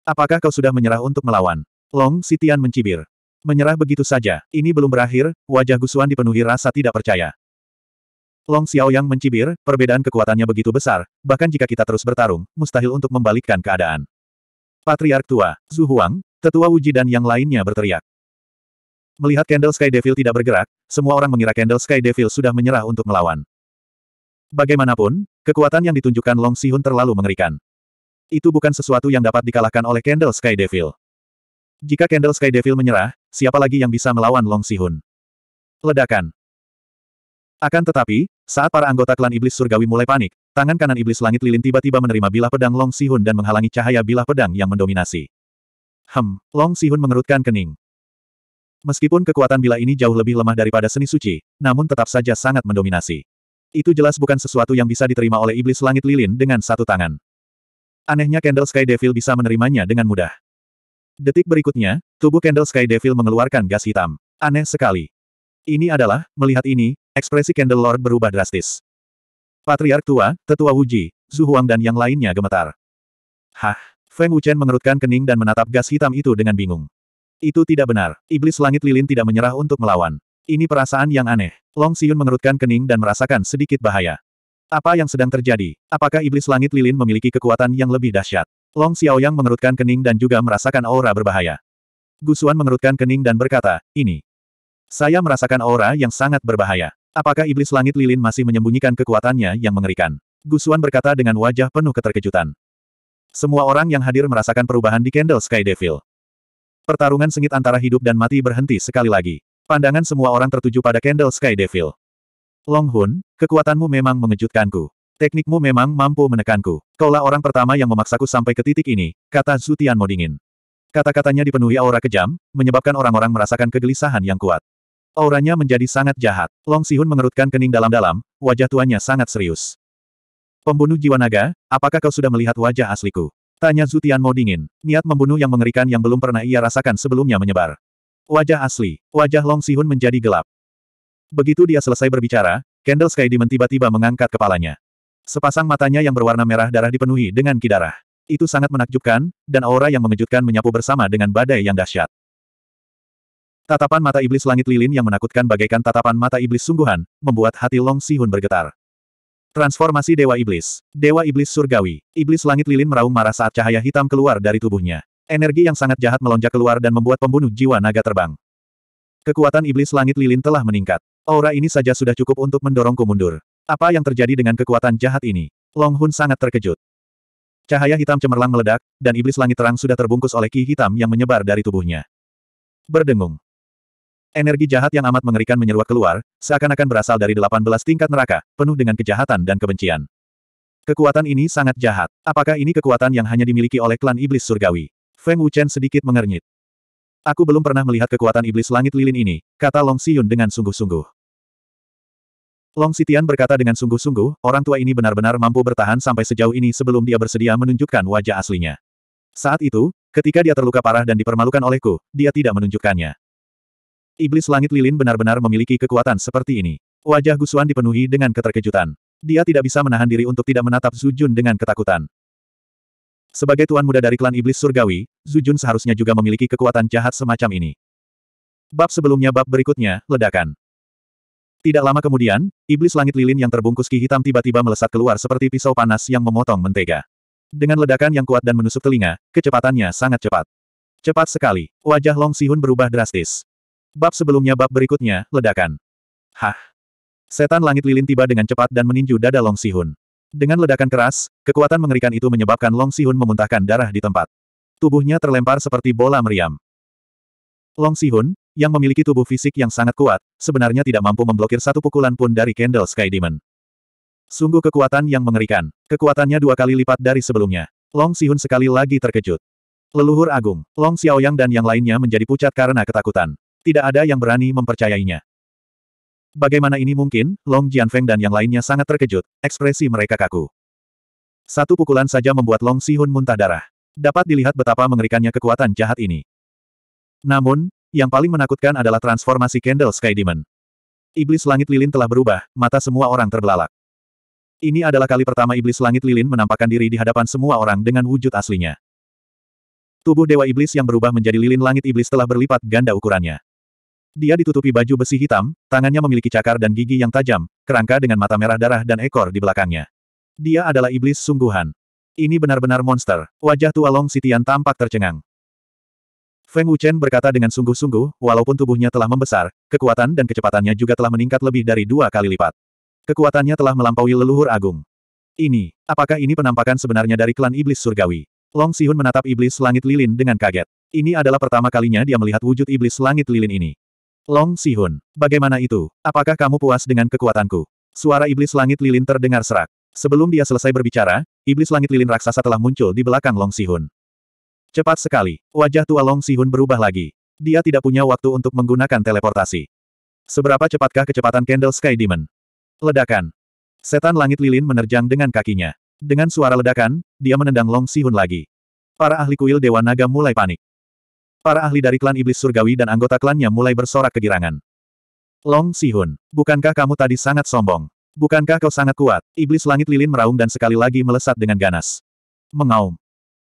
Apakah kau sudah menyerah untuk melawan? Long Sitian mencibir. Menyerah begitu saja, ini belum berakhir, wajah Gusuan dipenuhi rasa tidak percaya. Long Xiao Yang mencibir, perbedaan kekuatannya begitu besar, bahkan jika kita terus bertarung, mustahil untuk membalikkan keadaan. Patriark tua, Zhu Huang, tetua Wuji dan yang lainnya berteriak. Melihat Candle Sky Devil tidak bergerak, semua orang mengira Candle Sky Devil sudah menyerah untuk melawan. Bagaimanapun, kekuatan yang ditunjukkan Long Sihun terlalu mengerikan. Itu bukan sesuatu yang dapat dikalahkan oleh Candle Sky Devil. Jika Candle Sky Devil menyerah, siapa lagi yang bisa melawan Long Sihun? Ledakan. Akan tetapi, saat para anggota klan iblis surgawi mulai panik, tangan kanan iblis langit lilin tiba-tiba menerima bilah pedang Long Sihun dan menghalangi cahaya bilah pedang yang mendominasi. Hem, Long Sihun mengerutkan kening. Meskipun kekuatan bila ini jauh lebih lemah daripada seni suci, namun tetap saja sangat mendominasi. Itu jelas bukan sesuatu yang bisa diterima oleh iblis langit lilin dengan satu tangan. Anehnya Candle Sky Devil bisa menerimanya dengan mudah. Detik berikutnya, tubuh Candle Sky Devil mengeluarkan gas hitam. Aneh sekali. Ini adalah, melihat ini, ekspresi Candle Lord berubah drastis. Patriark tua, tetua Wuji, Huang dan yang lainnya gemetar. Hah? Feng Wuchen mengerutkan kening dan menatap gas hitam itu dengan bingung. Itu tidak benar. Iblis langit lilin tidak menyerah untuk melawan. Ini perasaan yang aneh. Long Siyun mengerutkan kening dan merasakan sedikit bahaya. Apa yang sedang terjadi? Apakah iblis langit lilin memiliki kekuatan yang lebih dahsyat? Long Xiaoyang mengerutkan kening dan juga merasakan aura berbahaya. Gusuan mengerutkan kening dan berkata, ini. Saya merasakan aura yang sangat berbahaya. Apakah iblis langit lilin masih menyembunyikan kekuatannya yang mengerikan? Gusuan berkata dengan wajah penuh keterkejutan. Semua orang yang hadir merasakan perubahan di Candle Sky Devil. Pertarungan sengit antara hidup dan mati berhenti sekali lagi. Pandangan semua orang tertuju pada Candle Sky Devil. Long Hun, kekuatanmu memang mengejutkanku. Teknikmu memang mampu menekanku. Kaulah orang pertama yang memaksaku sampai ke titik ini, kata Zutian modingin. Kata-katanya dipenuhi aura kejam, menyebabkan orang-orang merasakan kegelisahan yang kuat. Auranya menjadi sangat jahat. Long Sihun mengerutkan kening dalam-dalam, wajah tuannya sangat serius. Pembunuh jiwa naga, apakah kau sudah melihat wajah asliku? Tanya Zutian Mo dingin, niat membunuh yang mengerikan yang belum pernah ia rasakan sebelumnya menyebar. Wajah asli, wajah Long Sihun menjadi gelap. Begitu dia selesai berbicara, Candle Sky Demon tiba-tiba mengangkat kepalanya. Sepasang matanya yang berwarna merah darah dipenuhi dengan kidarah. Itu sangat menakjubkan, dan aura yang mengejutkan menyapu bersama dengan badai yang dahsyat. Tatapan mata iblis langit lilin yang menakutkan bagaikan tatapan mata iblis sungguhan, membuat hati Long Sihun bergetar. Transformasi Dewa Iblis. Dewa Iblis Surgawi. Iblis Langit Lilin meraung marah saat cahaya hitam keluar dari tubuhnya. Energi yang sangat jahat melonjak keluar dan membuat pembunuh jiwa naga terbang. Kekuatan Iblis Langit Lilin telah meningkat. Aura ini saja sudah cukup untuk mendorongku mundur. Apa yang terjadi dengan kekuatan jahat ini? Long Hun sangat terkejut. Cahaya hitam cemerlang meledak, dan Iblis Langit Terang sudah terbungkus oleh ki hitam yang menyebar dari tubuhnya. Berdengung. Energi jahat yang amat mengerikan menyeruak keluar, seakan-akan berasal dari 18 tingkat neraka, penuh dengan kejahatan dan kebencian. Kekuatan ini sangat jahat. Apakah ini kekuatan yang hanya dimiliki oleh klan iblis surgawi? Feng Wuchen sedikit mengernyit. Aku belum pernah melihat kekuatan iblis langit lilin ini, kata Long Siyun dengan sungguh-sungguh. Long Sitian berkata dengan sungguh-sungguh, orang tua ini benar-benar mampu bertahan sampai sejauh ini sebelum dia bersedia menunjukkan wajah aslinya. Saat itu, ketika dia terluka parah dan dipermalukan olehku, dia tidak menunjukkannya. Iblis langit lilin benar-benar memiliki kekuatan seperti ini. Wajah Gusuan dipenuhi dengan keterkejutan. Dia tidak bisa menahan diri untuk tidak menatap Zujun dengan ketakutan. Sebagai tuan muda dari klan iblis surgawi, Zujun seharusnya juga memiliki kekuatan jahat semacam ini. Bab sebelumnya bab berikutnya, ledakan. Tidak lama kemudian, iblis langit lilin yang terbungkus ki hitam tiba-tiba melesat keluar seperti pisau panas yang memotong mentega. Dengan ledakan yang kuat dan menusuk telinga, kecepatannya sangat cepat. Cepat sekali, wajah Long Sihun berubah drastis. Bab sebelumnya bab berikutnya, ledakan. Hah. Setan langit lilin tiba dengan cepat dan meninju dada Long Sihun. Dengan ledakan keras, kekuatan mengerikan itu menyebabkan Long Sihun memuntahkan darah di tempat. Tubuhnya terlempar seperti bola meriam. Long Sihun, yang memiliki tubuh fisik yang sangat kuat, sebenarnya tidak mampu memblokir satu pukulan pun dari Candle Sky Demon. Sungguh kekuatan yang mengerikan. Kekuatannya dua kali lipat dari sebelumnya. Long Sihun sekali lagi terkejut. Leluhur Agung, Long Xiaoyang dan yang lainnya menjadi pucat karena ketakutan tidak ada yang berani mempercayainya. Bagaimana ini mungkin, Long Jianfeng dan yang lainnya sangat terkejut, ekspresi mereka kaku. Satu pukulan saja membuat Long Sihun muntah darah. Dapat dilihat betapa mengerikannya kekuatan jahat ini. Namun, yang paling menakutkan adalah transformasi Candle Sky Demon. Iblis langit lilin telah berubah, mata semua orang terbelalak. Ini adalah kali pertama iblis langit lilin menampakkan diri di hadapan semua orang dengan wujud aslinya. Tubuh Dewa Iblis yang berubah menjadi lilin langit iblis telah berlipat ganda ukurannya. Dia ditutupi baju besi hitam, tangannya memiliki cakar dan gigi yang tajam, kerangka dengan mata merah darah dan ekor di belakangnya. Dia adalah iblis sungguhan. Ini benar-benar monster. Wajah tua Long Sitian tampak tercengang. Feng Wuchen berkata dengan sungguh-sungguh, walaupun tubuhnya telah membesar, kekuatan dan kecepatannya juga telah meningkat lebih dari dua kali lipat. Kekuatannya telah melampaui leluhur agung. Ini, apakah ini penampakan sebenarnya dari klan iblis surgawi? Long Sihun menatap iblis langit lilin dengan kaget. Ini adalah pertama kalinya dia melihat wujud iblis langit lilin ini. Long Sihun, bagaimana itu? Apakah kamu puas dengan kekuatanku? Suara iblis langit lilin terdengar serak. Sebelum dia selesai berbicara, iblis langit lilin raksasa telah muncul di belakang Long Sihun. Cepat sekali, wajah tua Long Sihun berubah lagi. Dia tidak punya waktu untuk menggunakan teleportasi. Seberapa cepatkah kecepatan Candle Sky Demon? Ledakan. Setan langit lilin menerjang dengan kakinya. Dengan suara ledakan, dia menendang Long Sihun lagi. Para ahli kuil Dewa Naga mulai panik. Para ahli dari klan iblis surgawi dan anggota klannya mulai bersorak kegirangan. Long Sihun, bukankah kamu tadi sangat sombong? Bukankah kau sangat kuat? Iblis langit lilin meraung dan sekali lagi melesat dengan ganas. Mengaum.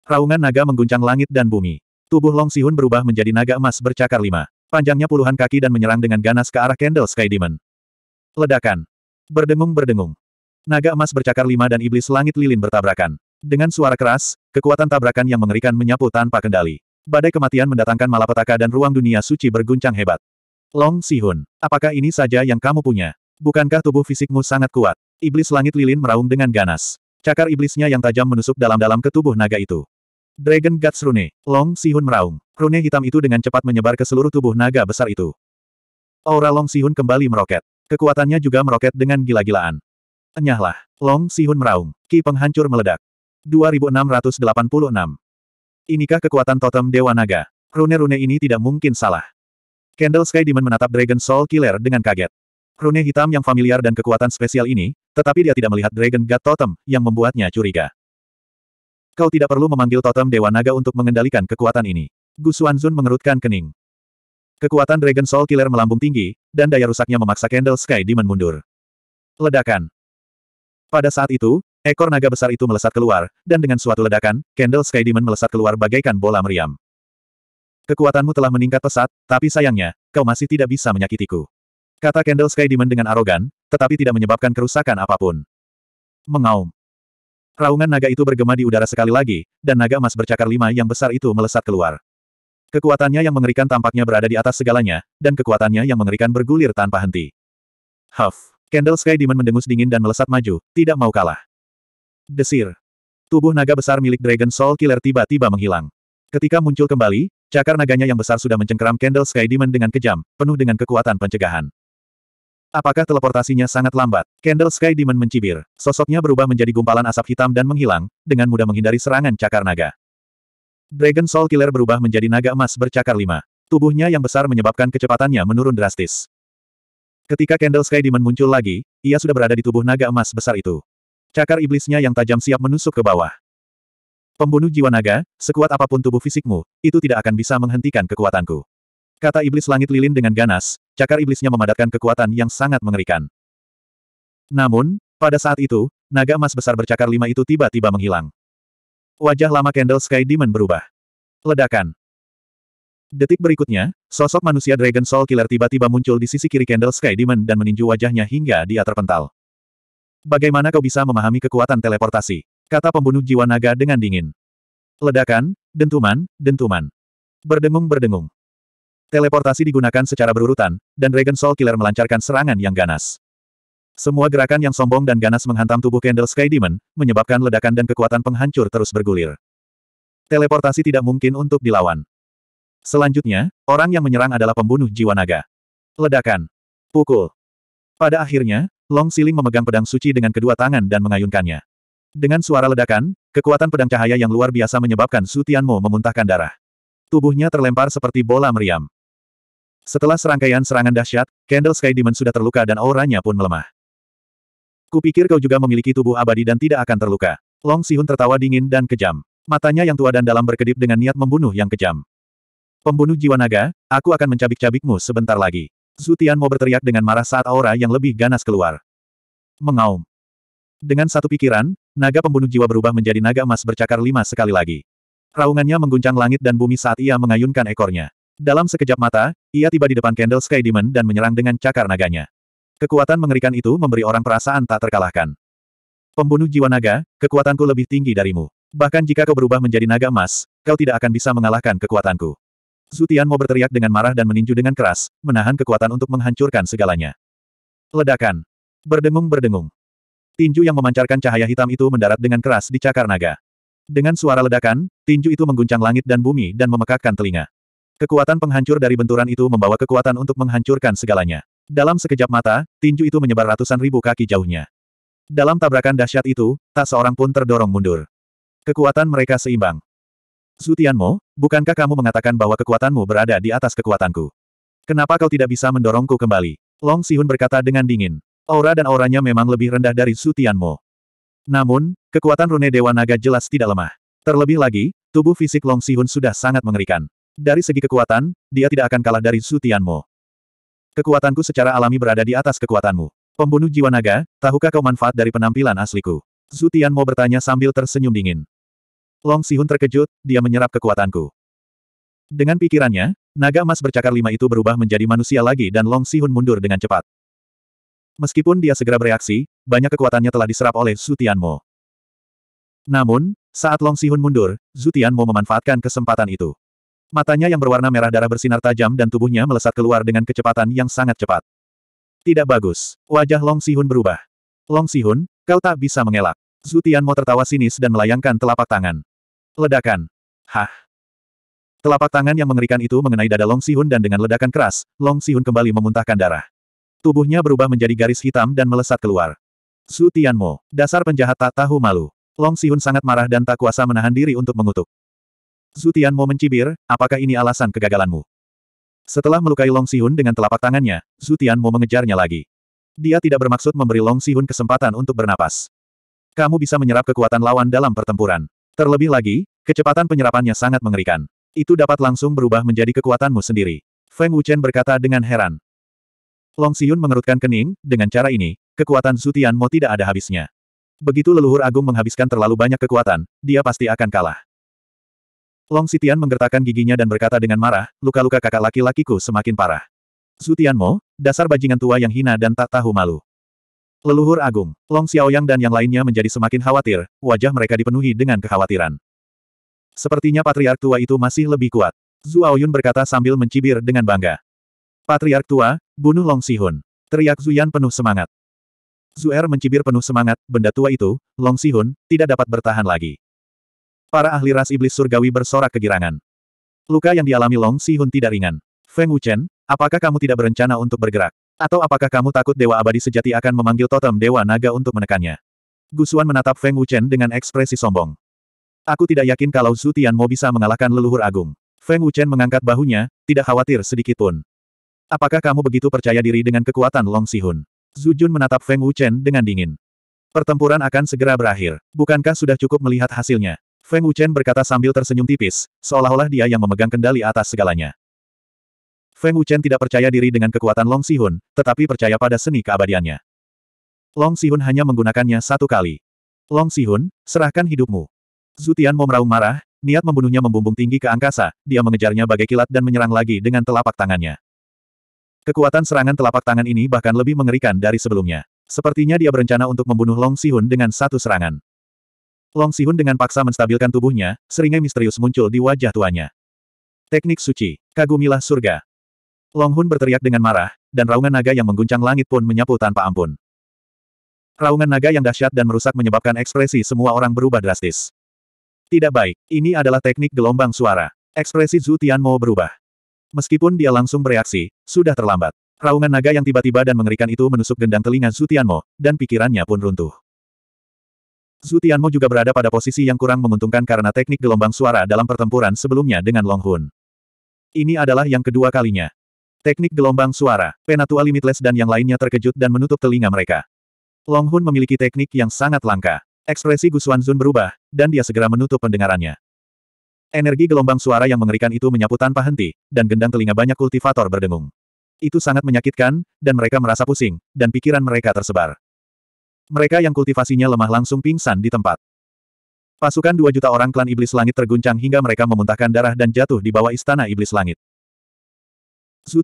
Raungan naga mengguncang langit dan bumi. Tubuh Long Sihun berubah menjadi naga emas bercakar lima. Panjangnya puluhan kaki dan menyerang dengan ganas ke arah Candle Sky Demon. Ledakan. Berdengung-berdengung. Naga emas bercakar lima dan iblis langit lilin bertabrakan. Dengan suara keras, kekuatan tabrakan yang mengerikan menyapu tanpa kendali. Badai kematian mendatangkan malapetaka dan ruang dunia suci berguncang hebat. Long Sihun, apakah ini saja yang kamu punya? Bukankah tubuh fisikmu sangat kuat? Iblis langit lilin meraung dengan ganas. Cakar iblisnya yang tajam menusuk dalam-dalam ke tubuh naga itu. Dragon Guts Rune, Long Sihun meraung. Rune hitam itu dengan cepat menyebar ke seluruh tubuh naga besar itu. Aura Long Sihun kembali meroket. Kekuatannya juga meroket dengan gila-gilaan. Enyahlah, Long Sihun meraung. Ki penghancur meledak. 2686 Inikah kekuatan totem Dewa Naga? Rune-rune ini tidak mungkin salah. Candle Sky Demon menatap Dragon Soul Killer dengan kaget. Rune hitam yang familiar dan kekuatan spesial ini, tetapi dia tidak melihat Dragon God Totem, yang membuatnya curiga. Kau tidak perlu memanggil totem Dewa Naga untuk mengendalikan kekuatan ini. Gu Xuanzun mengerutkan kening. Kekuatan Dragon Soul Killer melambung tinggi, dan daya rusaknya memaksa Candle Sky Demon mundur. Ledakan. Pada saat itu, Ekor naga besar itu melesat keluar, dan dengan suatu ledakan, Candle Sky Demon melesat keluar bagaikan bola meriam. Kekuatanmu telah meningkat pesat, tapi sayangnya, kau masih tidak bisa menyakitiku. Kata Candle Sky Demon dengan arogan, tetapi tidak menyebabkan kerusakan apapun. Mengaum. Raungan naga itu bergema di udara sekali lagi, dan naga emas bercakar lima yang besar itu melesat keluar. Kekuatannya yang mengerikan tampaknya berada di atas segalanya, dan kekuatannya yang mengerikan bergulir tanpa henti. Huff. Candle Sky Demon mendengus dingin dan melesat maju, tidak mau kalah. Desir. Tubuh naga besar milik Dragon Soul Killer tiba-tiba menghilang. Ketika muncul kembali, cakar naganya yang besar sudah mencengkeram Candle Sky Demon dengan kejam, penuh dengan kekuatan pencegahan. Apakah teleportasinya sangat lambat? Candle Sky Demon mencibir. Sosoknya berubah menjadi gumpalan asap hitam dan menghilang, dengan mudah menghindari serangan cakar naga. Dragon Soul Killer berubah menjadi naga emas bercakar lima. Tubuhnya yang besar menyebabkan kecepatannya menurun drastis. Ketika Candle Sky Demon muncul lagi, ia sudah berada di tubuh naga emas besar itu. Cakar iblisnya yang tajam siap menusuk ke bawah. Pembunuh jiwa naga, sekuat apapun tubuh fisikmu, itu tidak akan bisa menghentikan kekuatanku. Kata iblis langit lilin dengan ganas, cakar iblisnya memadatkan kekuatan yang sangat mengerikan. Namun, pada saat itu, naga emas besar bercakar lima itu tiba-tiba menghilang. Wajah lama Candle Sky Demon berubah. Ledakan. Detik berikutnya, sosok manusia Dragon Soul Killer tiba-tiba muncul di sisi kiri Candle Sky Demon dan meninju wajahnya hingga dia terpental. Bagaimana kau bisa memahami kekuatan teleportasi? Kata pembunuh jiwa naga dengan dingin. Ledakan, dentuman, dentuman. Berdengung-berdengung. Teleportasi digunakan secara berurutan, dan Dragon Soul Killer melancarkan serangan yang ganas. Semua gerakan yang sombong dan ganas menghantam tubuh Candle Sky Demon, menyebabkan ledakan dan kekuatan penghancur terus bergulir. Teleportasi tidak mungkin untuk dilawan. Selanjutnya, orang yang menyerang adalah pembunuh jiwa naga. Ledakan. Pukul. Pada akhirnya, Long Siling memegang pedang suci dengan kedua tangan dan mengayunkannya. Dengan suara ledakan, kekuatan pedang cahaya yang luar biasa menyebabkan Su Tianmo memuntahkan darah. Tubuhnya terlempar seperti bola meriam. Setelah serangkaian serangan dahsyat, Candle Sky Demon sudah terluka dan auranya pun melemah. Kupikir kau juga memiliki tubuh abadi dan tidak akan terluka. Long Sihun tertawa dingin dan kejam. Matanya yang tua dan dalam berkedip dengan niat membunuh yang kejam. Pembunuh jiwa naga, aku akan mencabik-cabikmu sebentar lagi. Zutian mau berteriak dengan marah saat aura yang lebih ganas keluar. Mengaum. Dengan satu pikiran, naga pembunuh jiwa berubah menjadi naga emas bercakar lima sekali lagi. Raungannya mengguncang langit dan bumi saat ia mengayunkan ekornya. Dalam sekejap mata, ia tiba di depan Candle Sky Demon dan menyerang dengan cakar naganya. Kekuatan mengerikan itu memberi orang perasaan tak terkalahkan. Pembunuh jiwa naga, kekuatanku lebih tinggi darimu. Bahkan jika kau berubah menjadi naga emas, kau tidak akan bisa mengalahkan kekuatanku. Zutian mau berteriak dengan marah dan meninju dengan keras, menahan kekuatan untuk menghancurkan segalanya. Ledakan. Berdengung-berdengung. Tinju yang memancarkan cahaya hitam itu mendarat dengan keras di cakar naga. Dengan suara ledakan, tinju itu mengguncang langit dan bumi dan memekakkan telinga. Kekuatan penghancur dari benturan itu membawa kekuatan untuk menghancurkan segalanya. Dalam sekejap mata, tinju itu menyebar ratusan ribu kaki jauhnya. Dalam tabrakan dahsyat itu, tak seorang pun terdorong mundur. Kekuatan mereka seimbang. Sutianmo, bukankah kamu mengatakan bahwa kekuatanmu berada di atas kekuatanku? Kenapa kau tidak bisa mendorongku kembali? Long Sihun berkata dengan dingin. Aura dan auranya memang lebih rendah dari Sutianmo. Namun, kekuatan rune Dewa Naga jelas tidak lemah. Terlebih lagi, tubuh fisik Long Sihun sudah sangat mengerikan. Dari segi kekuatan, dia tidak akan kalah dari Sutianmo. Kekuatanku secara alami berada di atas kekuatanmu. Pembunuh jiwa naga, tahukah kau manfaat dari penampilan asliku? Zutian mau bertanya sambil tersenyum dingin. Long Sihun terkejut, dia menyerap kekuatanku. Dengan pikirannya, naga emas bercakar lima itu berubah menjadi manusia lagi dan Long Sihun mundur dengan cepat. Meskipun dia segera bereaksi, banyak kekuatannya telah diserap oleh Zutian Tianmo. Namun, saat Long Sihun mundur, Zutian Tianmo memanfaatkan kesempatan itu. Matanya yang berwarna merah darah bersinar tajam dan tubuhnya melesat keluar dengan kecepatan yang sangat cepat. Tidak bagus. Wajah Long Sihun berubah. Long Sihun, kau tak bisa mengelak. Zutian Mo tertawa sinis dan melayangkan telapak tangan. Ledakan. Hah. Telapak tangan yang mengerikan itu mengenai dada Long Sihun dan dengan ledakan keras, Long Sihun kembali memuntahkan darah. Tubuhnya berubah menjadi garis hitam dan melesat keluar. Su Tianmo, dasar penjahat tak tahu malu. Long Sihun sangat marah dan tak kuasa menahan diri untuk mengutuk. Su Tianmo mencibir, apakah ini alasan kegagalanmu? Setelah melukai Long Sihun dengan telapak tangannya, Su Tianmo mengejarnya lagi. Dia tidak bermaksud memberi Long Sihun kesempatan untuk bernapas. Kamu bisa menyerap kekuatan lawan dalam pertempuran. Terlebih lagi, kecepatan penyerapannya sangat mengerikan. Itu dapat langsung berubah menjadi kekuatanmu sendiri. Feng Wuchen berkata dengan heran. Long Xiun mengerutkan kening, dengan cara ini, kekuatan Zutian Mo tidak ada habisnya. Begitu leluhur agung menghabiskan terlalu banyak kekuatan, dia pasti akan kalah. Long Sitian menggertakkan giginya dan berkata dengan marah, luka-luka kakak laki-lakiku semakin parah. Zutian Mo, dasar bajingan tua yang hina dan tak tahu malu. Leluhur Agung, Long Xiaoyang dan yang lainnya menjadi semakin khawatir, wajah mereka dipenuhi dengan kekhawatiran. Sepertinya Patriark Tua itu masih lebih kuat. Zhu Yun berkata sambil mencibir dengan bangga. Patriark Tua, bunuh Long Sihun. Teriak Zuyan penuh semangat. Zuer mencibir penuh semangat, benda tua itu, Long Sihun, tidak dapat bertahan lagi. Para ahli ras iblis surgawi bersorak kegirangan. Luka yang dialami Long Sihun tidak ringan. Feng Wuchen, apakah kamu tidak berencana untuk bergerak? Atau apakah kamu takut Dewa Abadi Sejati akan memanggil totem Dewa Naga untuk menekannya? Gusuan menatap Feng Wuchen dengan ekspresi sombong. Aku tidak yakin kalau Zutian Tianmo bisa mengalahkan leluhur agung. Feng Wuchen mengangkat bahunya, tidak khawatir sedikitpun. Apakah kamu begitu percaya diri dengan kekuatan Long Sihun? Zhu Jun menatap Feng Wuchen dengan dingin. Pertempuran akan segera berakhir. Bukankah sudah cukup melihat hasilnya? Feng Wuchen berkata sambil tersenyum tipis, seolah-olah dia yang memegang kendali atas segalanya. Feng Wuchen tidak percaya diri dengan kekuatan Long Sihun, tetapi percaya pada seni keabadiannya. Long Sihun hanya menggunakannya satu kali. Long Sihun, serahkan hidupmu. Zutian meraung marah, niat membunuhnya membumbung tinggi ke angkasa, dia mengejarnya bagai kilat dan menyerang lagi dengan telapak tangannya. Kekuatan serangan telapak tangan ini bahkan lebih mengerikan dari sebelumnya. Sepertinya dia berencana untuk membunuh Long Sihun dengan satu serangan. Long Sihun dengan paksa menstabilkan tubuhnya, seringai misterius muncul di wajah tuanya. Teknik suci, kagumilah surga. Long Hun berteriak dengan marah, dan raungan naga yang mengguncang langit pun menyapu tanpa ampun. Raungan naga yang dahsyat dan merusak menyebabkan ekspresi semua orang berubah drastis. Tidak baik, ini adalah teknik gelombang suara. Ekspresi Zhu Tianmo berubah. Meskipun dia langsung bereaksi, sudah terlambat. Raungan naga yang tiba-tiba dan mengerikan itu menusuk gendang telinga Zutianmo, dan pikirannya pun runtuh. Zutianmo juga berada pada posisi yang kurang menguntungkan karena teknik gelombang suara dalam pertempuran sebelumnya dengan Long Hun. Ini adalah yang kedua kalinya. Teknik gelombang suara, Penatua Limitless dan yang lainnya terkejut dan menutup telinga mereka. Long Hun memiliki teknik yang sangat langka. Ekspresi Gu Zun berubah, dan dia segera menutup pendengarannya. Energi gelombang suara yang mengerikan itu menyapu tanpa henti, dan gendang telinga banyak kultivator berdengung. Itu sangat menyakitkan, dan mereka merasa pusing, dan pikiran mereka tersebar. Mereka yang kultivasinya lemah langsung pingsan di tempat. Pasukan dua juta orang klan Iblis Langit terguncang hingga mereka memuntahkan darah dan jatuh di bawah istana Iblis Langit. Su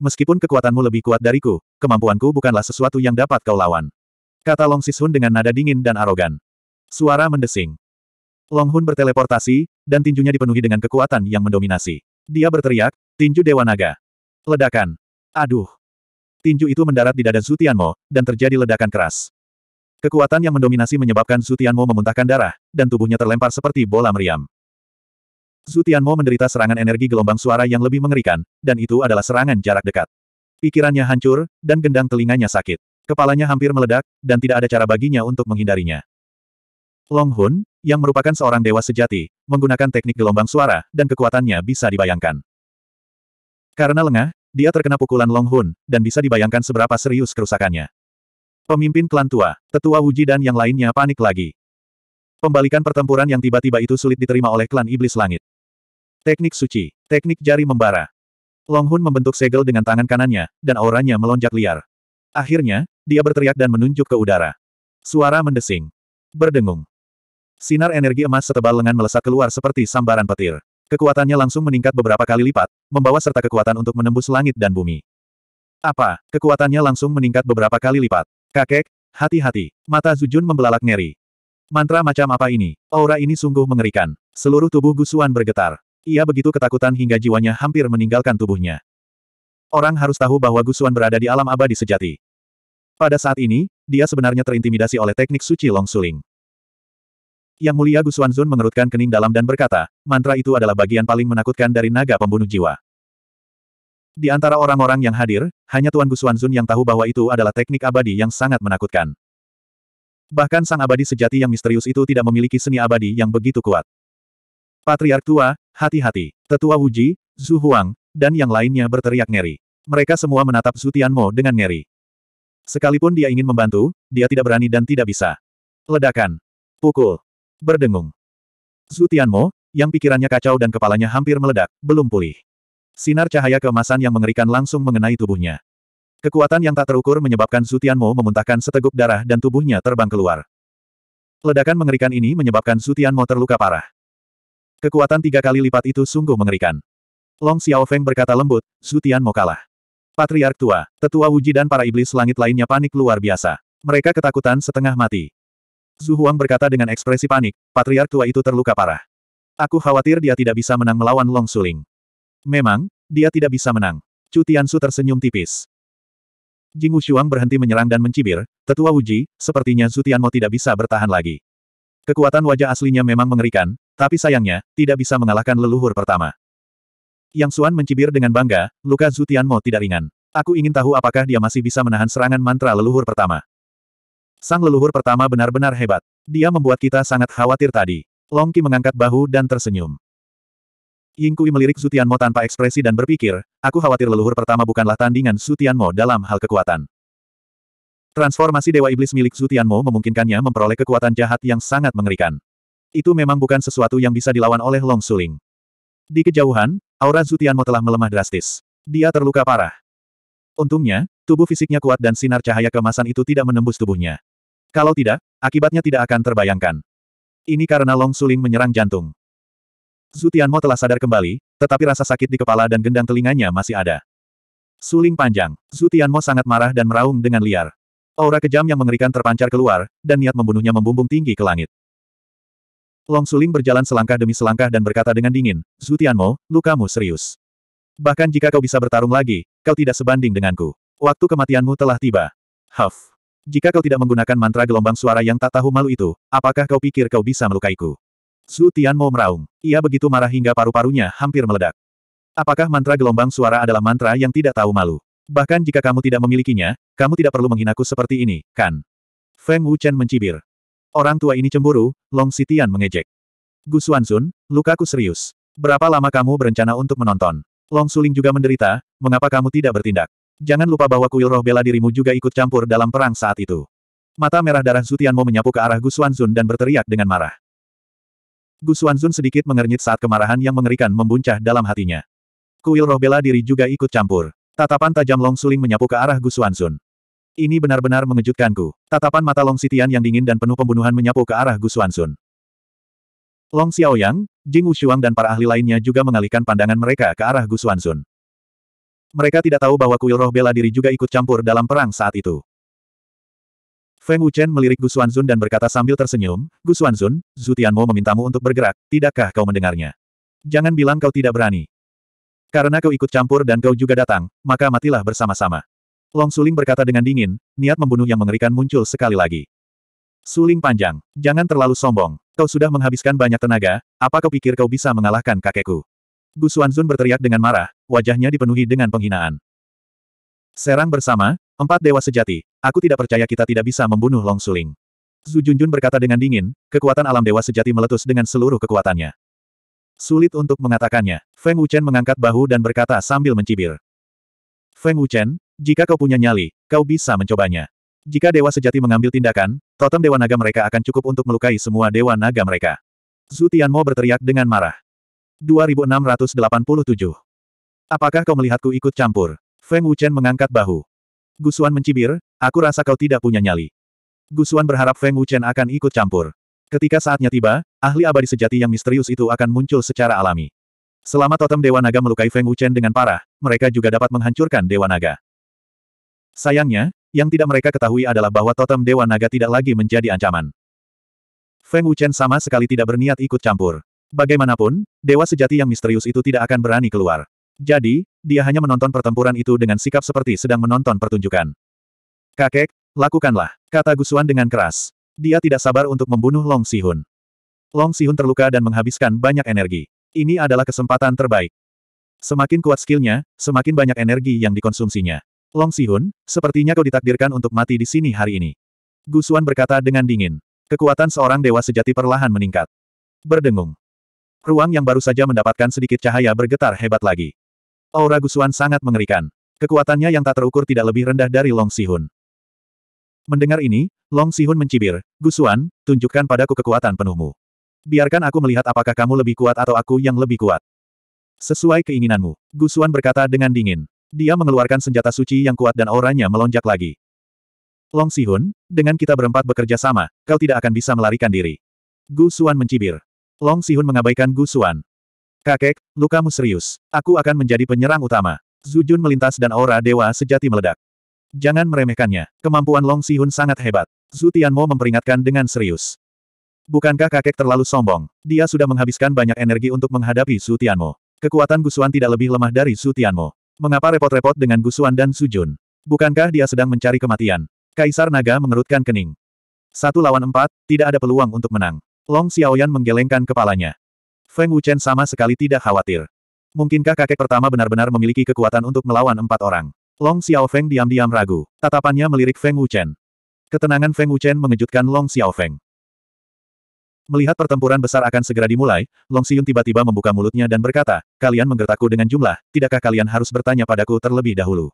meskipun kekuatanmu lebih kuat dariku, kemampuanku bukanlah sesuatu yang dapat kau lawan. Kata Long Sishun dengan nada dingin dan arogan. Suara mendesing. Long Hun berteleportasi, dan tinjunya dipenuhi dengan kekuatan yang mendominasi. Dia berteriak, tinju Dewa Naga. Ledakan. Aduh. Tinju itu mendarat di dada Zutianmo, dan terjadi ledakan keras. Kekuatan yang mendominasi menyebabkan Zutianmo memuntahkan darah, dan tubuhnya terlempar seperti bola meriam. Zutianmo menderita serangan energi gelombang suara yang lebih mengerikan, dan itu adalah serangan jarak dekat. Pikirannya hancur, dan gendang telinganya sakit. Kepalanya hampir meledak, dan tidak ada cara baginya untuk menghindarinya. Long Hun, yang merupakan seorang dewa sejati, menggunakan teknik gelombang suara, dan kekuatannya bisa dibayangkan. Karena lengah, dia terkena pukulan Long Hun, dan bisa dibayangkan seberapa serius kerusakannya. Pemimpin klan tua, tetua Wuji dan yang lainnya panik lagi. Pembalikan pertempuran yang tiba-tiba itu sulit diterima oleh klan Iblis Langit. Teknik suci, teknik jari membara. Long Hun membentuk segel dengan tangan kanannya, dan auranya melonjak liar. Akhirnya, dia berteriak dan menunjuk ke udara. Suara mendesing. Berdengung. Sinar energi emas setebal lengan melesat keluar seperti sambaran petir. Kekuatannya langsung meningkat beberapa kali lipat, membawa serta kekuatan untuk menembus langit dan bumi. Apa? Kekuatannya langsung meningkat beberapa kali lipat. Kakek, hati-hati. Mata Zujun membelalak ngeri. Mantra macam apa ini? Aura ini sungguh mengerikan. Seluruh tubuh Gusuan bergetar. Ia begitu ketakutan hingga jiwanya hampir meninggalkan tubuhnya. Orang harus tahu bahwa Gusuan berada di alam abadi sejati. Pada saat ini, dia sebenarnya terintimidasi oleh teknik suci Long Suling. Yang mulia Gusuan Zun mengerutkan kening dalam dan berkata, mantra itu adalah bagian paling menakutkan dari naga pembunuh jiwa. Di antara orang-orang yang hadir, hanya Tuan Gusuan Zun yang tahu bahwa itu adalah teknik abadi yang sangat menakutkan. Bahkan sang abadi sejati yang misterius itu tidak memiliki seni abadi yang begitu kuat. Patriark tua, hati-hati. Tetua Wuji, Zhu Huang, dan yang lainnya berteriak ngeri. Mereka semua menatap Zhu Tianmo dengan ngeri. Sekalipun dia ingin membantu, dia tidak berani dan tidak bisa. Ledakan. Pukul. Berdengung. Zhu Tianmo, yang pikirannya kacau dan kepalanya hampir meledak, belum pulih. Sinar cahaya keemasan yang mengerikan langsung mengenai tubuhnya. Kekuatan yang tak terukur menyebabkan Sutian Tianmo memuntahkan seteguk darah dan tubuhnya terbang keluar. Ledakan mengerikan ini menyebabkan Sutian Tianmo terluka parah. Kekuatan tiga kali lipat itu sungguh mengerikan. Long Xiaofeng berkata lembut, Sutian Tianmo kalah. Patriark tua, tetua Wuji dan para iblis langit lainnya panik luar biasa. Mereka ketakutan setengah mati. Zhu Huang berkata dengan ekspresi panik, patriark tua itu terluka parah. Aku khawatir dia tidak bisa menang melawan Long Suling. Memang, dia tidak bisa menang. Cu Su tersenyum tipis. Jing Wushuang berhenti menyerang dan mencibir, tetua Wuji, sepertinya Zutianmo tidak bisa bertahan lagi. Kekuatan wajah aslinya memang mengerikan, tapi sayangnya, tidak bisa mengalahkan leluhur pertama. Yang Suan mencibir dengan bangga, luka Zutianmo tidak ringan. Aku ingin tahu apakah dia masih bisa menahan serangan mantra leluhur pertama. Sang leluhur pertama benar-benar hebat. Dia membuat kita sangat khawatir tadi. Long Longki mengangkat bahu dan tersenyum. Ying Kui melirik Zutian Mo tanpa ekspresi dan berpikir, aku khawatir leluhur pertama bukanlah tandingan Zutian Mo dalam hal kekuatan. Transformasi Dewa Iblis milik Zutian Mo memungkinkannya memperoleh kekuatan jahat yang sangat mengerikan. Itu memang bukan sesuatu yang bisa dilawan oleh Long Suling. Di kejauhan, aura Zutian Mo telah melemah drastis. Dia terluka parah. Untungnya, tubuh fisiknya kuat dan sinar cahaya kemasan itu tidak menembus tubuhnya. Kalau tidak, akibatnya tidak akan terbayangkan. Ini karena Long Suling menyerang jantung. Zutianmo telah sadar kembali, tetapi rasa sakit di kepala dan gendang telinganya masih ada. Suling panjang, Zutianmo sangat marah dan meraung dengan liar. Aura kejam yang mengerikan terpancar keluar, dan niat membunuhnya membumbung tinggi ke langit. Long Suling berjalan selangkah demi selangkah dan berkata dengan dingin, Zutianmo, lukamu serius. Bahkan jika kau bisa bertarung lagi, kau tidak sebanding denganku. Waktu kematianmu telah tiba. Huff. Jika kau tidak menggunakan mantra gelombang suara yang tak tahu malu itu, apakah kau pikir kau bisa melukaiku? Su Tianmo meraung. Ia begitu marah hingga paru-parunya hampir meledak. Apakah mantra gelombang suara adalah mantra yang tidak tahu malu? Bahkan jika kamu tidak memilikinya, kamu tidak perlu menghinaku seperti ini, kan? Feng Wuchen mencibir. Orang tua ini cemburu, Long Sitian mengejek. Gu Xuanzun, lukaku serius. Berapa lama kamu berencana untuk menonton? Long Suling juga menderita, mengapa kamu tidak bertindak? Jangan lupa bahwa kuil roh bela dirimu juga ikut campur dalam perang saat itu. Mata merah darah Tianmo menyapu ke arah Gu Xuanzun dan berteriak dengan marah. Gu Xuanzun sedikit mengernyit saat kemarahan yang mengerikan membuncah dalam hatinya. Kuil roh bela diri juga ikut campur. Tatapan tajam Long Suling menyapu ke arah Gu Xuanzun. Ini benar-benar mengejutkanku. Tatapan mata Long Sitian yang dingin dan penuh pembunuhan menyapu ke arah Gu Xuanzun. Long Xiaoyang, Jing Wuxuang dan para ahli lainnya juga mengalihkan pandangan mereka ke arah Gu Xuanzun. Mereka tidak tahu bahwa kuil roh bela diri juga ikut campur dalam perang saat itu. Feng Wuchen melirik Gu Xuanzun dan berkata sambil tersenyum, Gu Xuanzun, Zhu Tianmo memintamu untuk bergerak, tidakkah kau mendengarnya? Jangan bilang kau tidak berani. Karena kau ikut campur dan kau juga datang, maka matilah bersama-sama. Long Suling berkata dengan dingin, niat membunuh yang mengerikan muncul sekali lagi. Suling panjang, jangan terlalu sombong. Kau sudah menghabiskan banyak tenaga, apa kau pikir kau bisa mengalahkan kakekku? Gu Xuanzun berteriak dengan marah, wajahnya dipenuhi dengan penghinaan. Serang bersama, Empat dewa sejati, aku tidak percaya kita tidak bisa membunuh Long Suling. Zhu Junjun berkata dengan dingin, kekuatan alam dewa sejati meletus dengan seluruh kekuatannya. Sulit untuk mengatakannya. Feng Wuchen mengangkat bahu dan berkata sambil mencibir. Feng Wuchen, jika kau punya nyali, kau bisa mencobanya. Jika dewa sejati mengambil tindakan, totem dewa naga mereka akan cukup untuk melukai semua dewa naga mereka. Zhu Tianmo berteriak dengan marah. 2687. Apakah kau melihatku ikut campur? Feng Wuchen mengangkat bahu. Gusuan mencibir, aku rasa kau tidak punya nyali. Gusuan berharap Feng Wuchen akan ikut campur. Ketika saatnya tiba, ahli abadi sejati yang misterius itu akan muncul secara alami. Selama totem Dewa Naga melukai Feng Wuchen dengan parah, mereka juga dapat menghancurkan Dewa Naga. Sayangnya, yang tidak mereka ketahui adalah bahwa totem Dewa Naga tidak lagi menjadi ancaman. Feng Wuchen sama sekali tidak berniat ikut campur. Bagaimanapun, Dewa Sejati yang misterius itu tidak akan berani keluar. Jadi, dia hanya menonton pertempuran itu dengan sikap seperti sedang menonton pertunjukan. Kakek, lakukanlah, kata Gusuan dengan keras. Dia tidak sabar untuk membunuh Long Sihun. Long Sihun terluka dan menghabiskan banyak energi. Ini adalah kesempatan terbaik. Semakin kuat skillnya, semakin banyak energi yang dikonsumsinya. Long Sihun, sepertinya kau ditakdirkan untuk mati di sini hari ini. Gusuan berkata dengan dingin. Kekuatan seorang dewa sejati perlahan meningkat. Berdengung. Ruang yang baru saja mendapatkan sedikit cahaya bergetar hebat lagi. Aura Gusuan sangat mengerikan. Kekuatannya yang tak terukur tidak lebih rendah dari Long Sihun. Mendengar ini, Long Sihun mencibir, Gusuan, tunjukkan padaku kekuatan penuhmu. Biarkan aku melihat apakah kamu lebih kuat atau aku yang lebih kuat. Sesuai keinginanmu, Gusuan berkata dengan dingin. Dia mengeluarkan senjata suci yang kuat dan auranya melonjak lagi. Long Sihun, dengan kita berempat bekerja sama, kau tidak akan bisa melarikan diri. Gusuan mencibir. Long Sihun mengabaikan Gusuan. Kakek, lukamu serius. Aku akan menjadi penyerang utama. Zujun melintas dan aura dewa sejati meledak. Jangan meremehkannya. Kemampuan Long Sihun sangat hebat. Zhu Tianmo memperingatkan dengan serius. Bukankah kakek terlalu sombong? Dia sudah menghabiskan banyak energi untuk menghadapi Zhu Tianmo. Kekuatan Gusuan tidak lebih lemah dari Zhu Tianmo. Mengapa repot-repot dengan Gusuan dan Sujun? Bukankah dia sedang mencari kematian? Kaisar Naga mengerutkan kening. Satu lawan empat, tidak ada peluang untuk menang. Long Xiaoyan menggelengkan kepalanya. Feng Wuchen sama sekali tidak khawatir. Mungkinkah kakek pertama benar-benar memiliki kekuatan untuk melawan empat orang? Long Xiao Feng diam-diam ragu. Tatapannya melirik Feng Wuchen. Ketenangan Feng Wuchen mengejutkan Long Xiao Feng. Melihat pertempuran besar akan segera dimulai, Long Xiyun tiba-tiba membuka mulutnya dan berkata, kalian menggertaku dengan jumlah, tidakkah kalian harus bertanya padaku terlebih dahulu?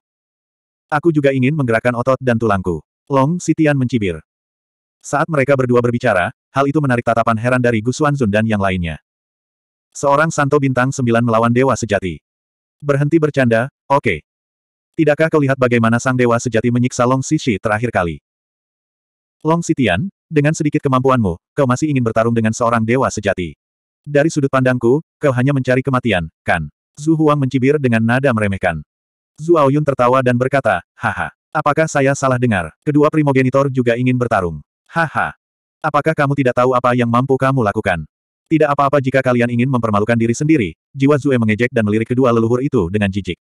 Aku juga ingin menggerakkan otot dan tulangku. Long Sitian mencibir. Saat mereka berdua berbicara, hal itu menarik tatapan heran dari Gu Xuanzun dan yang lainnya. Seorang Santo Bintang Sembilan melawan Dewa Sejati. Berhenti bercanda, oke. Okay. Tidakkah kau lihat bagaimana Sang Dewa Sejati menyiksa Long Sisi terakhir kali? Long Sitian, dengan sedikit kemampuanmu, kau masih ingin bertarung dengan seorang Dewa Sejati. Dari sudut pandangku, kau hanya mencari kematian, kan? Zhu Huang mencibir dengan nada meremehkan. Zhu Aoyun tertawa dan berkata, Haha, apakah saya salah dengar? Kedua primogenitor juga ingin bertarung. Haha, apakah kamu tidak tahu apa yang mampu kamu lakukan? Tidak apa-apa jika kalian ingin mempermalukan diri sendiri, jiwa Zue mengejek dan melirik kedua leluhur itu dengan jijik.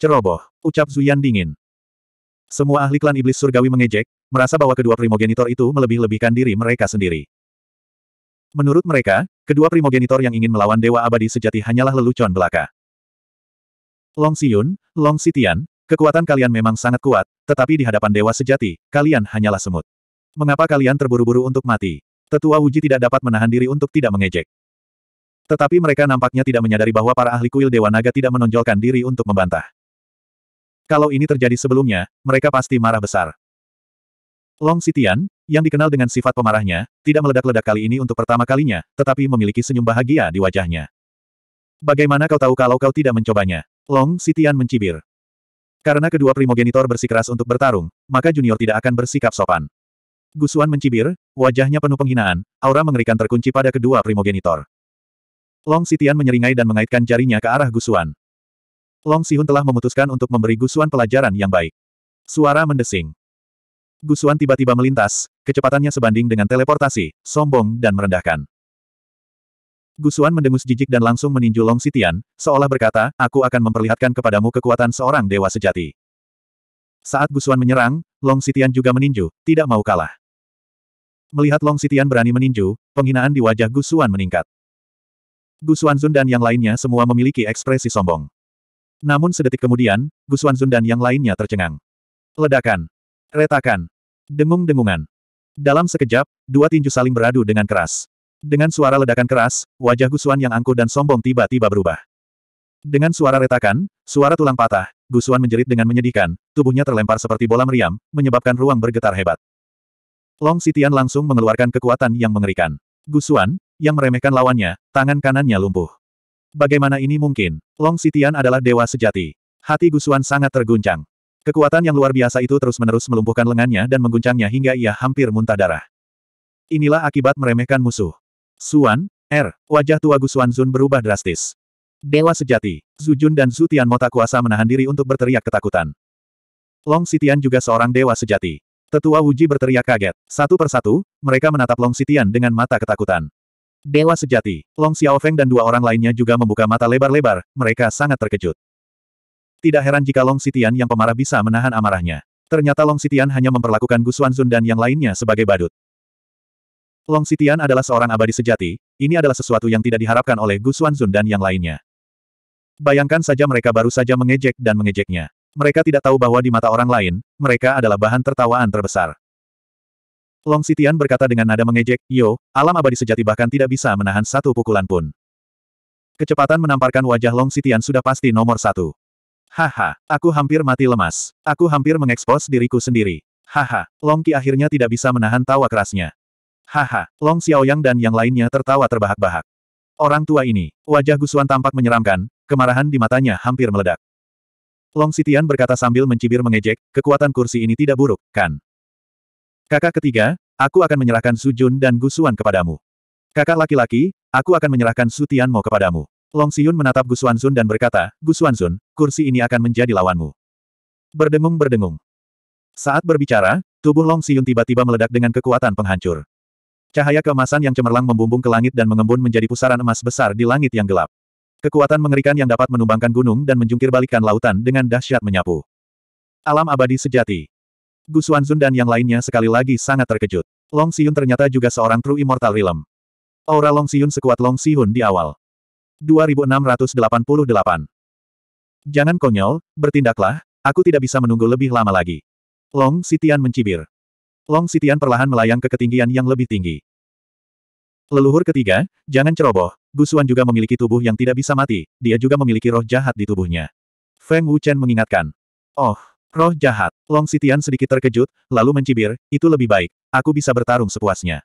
Ceroboh, ucap Zuyan dingin. Semua ahli klan iblis surgawi mengejek, merasa bahwa kedua primogenitor itu melebih-lebihkan diri mereka sendiri. Menurut mereka, kedua primogenitor yang ingin melawan Dewa Abadi sejati hanyalah lelucon belaka. Long Siyun, Long Sitian, kekuatan kalian memang sangat kuat, tetapi di hadapan Dewa Sejati, kalian hanyalah semut. Mengapa kalian terburu-buru untuk mati? Tetua Wuji tidak dapat menahan diri untuk tidak mengejek. Tetapi mereka nampaknya tidak menyadari bahwa para ahli kuil Dewa Naga tidak menonjolkan diri untuk membantah. Kalau ini terjadi sebelumnya, mereka pasti marah besar. Long Sitian, yang dikenal dengan sifat pemarahnya, tidak meledak-ledak kali ini untuk pertama kalinya, tetapi memiliki senyum bahagia di wajahnya. Bagaimana kau tahu kalau kau tidak mencobanya? Long Sitian mencibir. Karena kedua primogenitor bersikeras untuk bertarung, maka junior tidak akan bersikap sopan. Gusuan mencibir, wajahnya penuh penghinaan, aura mengerikan terkunci pada kedua primogenitor. Long Sitian menyeringai dan mengaitkan jarinya ke arah Gusuan. Long Sihun telah memutuskan untuk memberi Gusuan pelajaran yang baik. Suara mendesing. Gusuan tiba-tiba melintas, kecepatannya sebanding dengan teleportasi, sombong dan merendahkan. Gusuan mendengus jijik dan langsung meninju Long Sitian, seolah berkata, aku akan memperlihatkan kepadamu kekuatan seorang dewa sejati. Saat Gusuan menyerang, Long Sitian juga meninju, tidak mau kalah. Melihat Long Sitian berani meninju, penghinaan di wajah Gu Xuan meningkat. Gu Zun dan yang lainnya semua memiliki ekspresi sombong. Namun sedetik kemudian, Gu Zun dan yang lainnya tercengang. Ledakan. Retakan. Dengung-dengungan. Dalam sekejap, dua tinju saling beradu dengan keras. Dengan suara ledakan keras, wajah Gu Xuan yang angkuh dan sombong tiba-tiba berubah. Dengan suara retakan, suara tulang patah, Gu Xuan menjerit dengan menyedihkan, tubuhnya terlempar seperti bola meriam, menyebabkan ruang bergetar hebat. Long Sitian langsung mengeluarkan kekuatan yang mengerikan. Gusuan, yang meremehkan lawannya, tangan kanannya lumpuh. Bagaimana ini mungkin? Long Sitian adalah dewa sejati. Hati Gusuan sangat terguncang. Kekuatan yang luar biasa itu terus-menerus melumpuhkan lengannya dan mengguncangnya hingga ia hampir muntah darah. Inilah akibat meremehkan musuh. Suan, Er, Wajah tua Gusuan Zun berubah drastis. Dewa sejati, Zujun dan Zutian Mota kuasa menahan diri untuk berteriak ketakutan. Long Sitian juga seorang dewa sejati. Tetua Wuji berteriak kaget. Satu persatu, mereka menatap Long Sitian dengan mata ketakutan. Dewa sejati, Long Xiaofeng dan dua orang lainnya juga membuka mata lebar-lebar, mereka sangat terkejut. Tidak heran jika Long Sitian yang pemarah bisa menahan amarahnya. Ternyata Long Sitian hanya memperlakukan Gu Zun dan yang lainnya sebagai badut. Long Sitian adalah seorang abadi sejati, ini adalah sesuatu yang tidak diharapkan oleh Gu Zun dan yang lainnya. Bayangkan saja mereka baru saja mengejek dan mengejeknya. Mereka tidak tahu bahwa di mata orang lain, mereka adalah bahan tertawaan terbesar. Long Sitian berkata dengan nada mengejek, Yo, alam abadi sejati bahkan tidak bisa menahan satu pukulan pun. Kecepatan menamparkan wajah Long Sitian sudah pasti nomor satu. Haha, aku hampir mati lemas. Aku hampir mengekspos diriku sendiri. Haha, Long Qi akhirnya tidak bisa menahan tawa kerasnya. Haha, Long Xiaoyang dan yang lainnya tertawa terbahak-bahak. Orang tua ini, wajah Gusuan tampak menyeramkan, kemarahan di matanya hampir meledak. Long Sitian berkata sambil mencibir mengejek, kekuatan kursi ini tidak buruk, kan? Kakak ketiga, aku akan menyerahkan Sujun dan Gusuan kepadamu. Kakak laki-laki, aku akan menyerahkan Sutianmo kepadamu. Long Siyun menatap Sun dan berkata, Sun, kursi ini akan menjadi lawanmu. Berdengung-berdengung. Saat berbicara, tubuh Long Siyun tiba-tiba meledak dengan kekuatan penghancur. Cahaya keemasan yang cemerlang membumbung ke langit dan mengembun menjadi pusaran emas besar di langit yang gelap. Kekuatan mengerikan yang dapat menumbangkan gunung dan menjungkirbalikkan lautan dengan dahsyat menyapu. Alam abadi sejati. Gu Xuanzun dan yang lainnya sekali lagi sangat terkejut. Long Xiun ternyata juga seorang True Immortal Realm. Aura Long Xiun sekuat Long Xiun di awal. 2688. Jangan konyol, bertindaklah, aku tidak bisa menunggu lebih lama lagi. Long Sitian mencibir. Long Sitian perlahan melayang ke ketinggian yang lebih tinggi. Leluhur ketiga, jangan ceroboh. Gusuan juga memiliki tubuh yang tidak bisa mati, dia juga memiliki roh jahat di tubuhnya. Feng Wuchen mengingatkan. Oh, roh jahat. Long Sitian sedikit terkejut, lalu mencibir, itu lebih baik, aku bisa bertarung sepuasnya.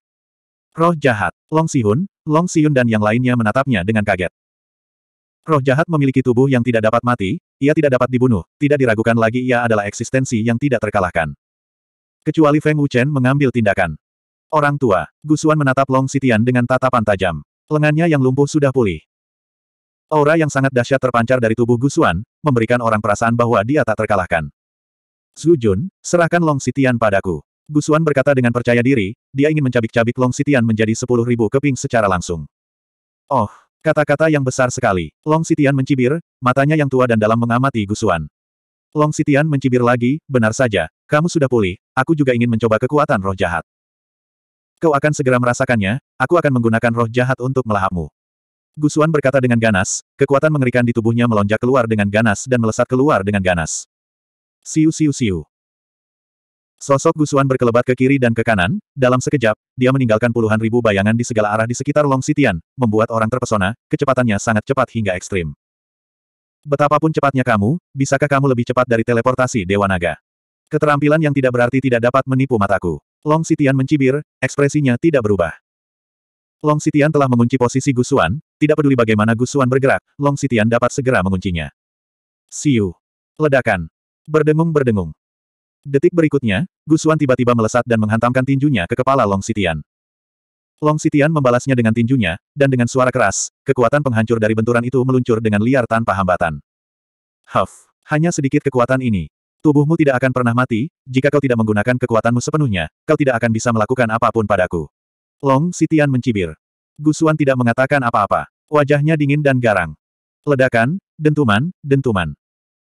Roh jahat, Long Sihun, Long Sihun dan yang lainnya menatapnya dengan kaget. Roh jahat memiliki tubuh yang tidak dapat mati, ia tidak dapat dibunuh, tidak diragukan lagi ia adalah eksistensi yang tidak terkalahkan. Kecuali Feng Wuchen mengambil tindakan. Orang tua, Gusuan menatap Long Sitian dengan tatapan tajam. Lengannya yang lumpuh sudah pulih. Aura yang sangat dahsyat terpancar dari tubuh Gusuan, memberikan orang perasaan bahwa dia tak terkalahkan. Zhu Jun, serahkan Long Sitian padaku. Gusuan berkata dengan percaya diri, dia ingin mencabik-cabik Long Sitian menjadi sepuluh ribu keping secara langsung. Oh, kata-kata yang besar sekali. Long Sitian mencibir, matanya yang tua dan dalam mengamati Gusuan. Long Sitian mencibir lagi, benar saja, kamu sudah pulih, aku juga ingin mencoba kekuatan roh jahat. Kau akan segera merasakannya, aku akan menggunakan roh jahat untuk melahapmu. Gusuan berkata dengan ganas, kekuatan mengerikan di tubuhnya melonjak keluar dengan ganas dan melesat keluar dengan ganas. Siu siu siu. Sosok Gusuan berkelebat ke kiri dan ke kanan, dalam sekejap, dia meninggalkan puluhan ribu bayangan di segala arah di sekitar Long Sitian, membuat orang terpesona, kecepatannya sangat cepat hingga ekstrim. Betapapun cepatnya kamu, bisakah kamu lebih cepat dari teleportasi Dewa Naga? Keterampilan yang tidak berarti tidak dapat menipu mataku. Long Sitian mencibir, ekspresinya tidak berubah. Long Sitian telah mengunci posisi Gusuan, tidak peduli bagaimana Gusuan bergerak, Long Sitian dapat segera menguncinya. Siu. Ledakan. Berdengung-berdengung. Detik berikutnya, Gusuan tiba-tiba melesat dan menghantamkan tinjunya ke kepala Long Sitian. Long Sitian membalasnya dengan tinjunya, dan dengan suara keras, kekuatan penghancur dari benturan itu meluncur dengan liar tanpa hambatan. Huff, hanya sedikit kekuatan ini, Tubuhmu tidak akan pernah mati, jika kau tidak menggunakan kekuatanmu sepenuhnya, kau tidak akan bisa melakukan apapun padaku. Long Sitian mencibir. Gusuan tidak mengatakan apa-apa. Wajahnya dingin dan garang. Ledakan, dentuman, dentuman.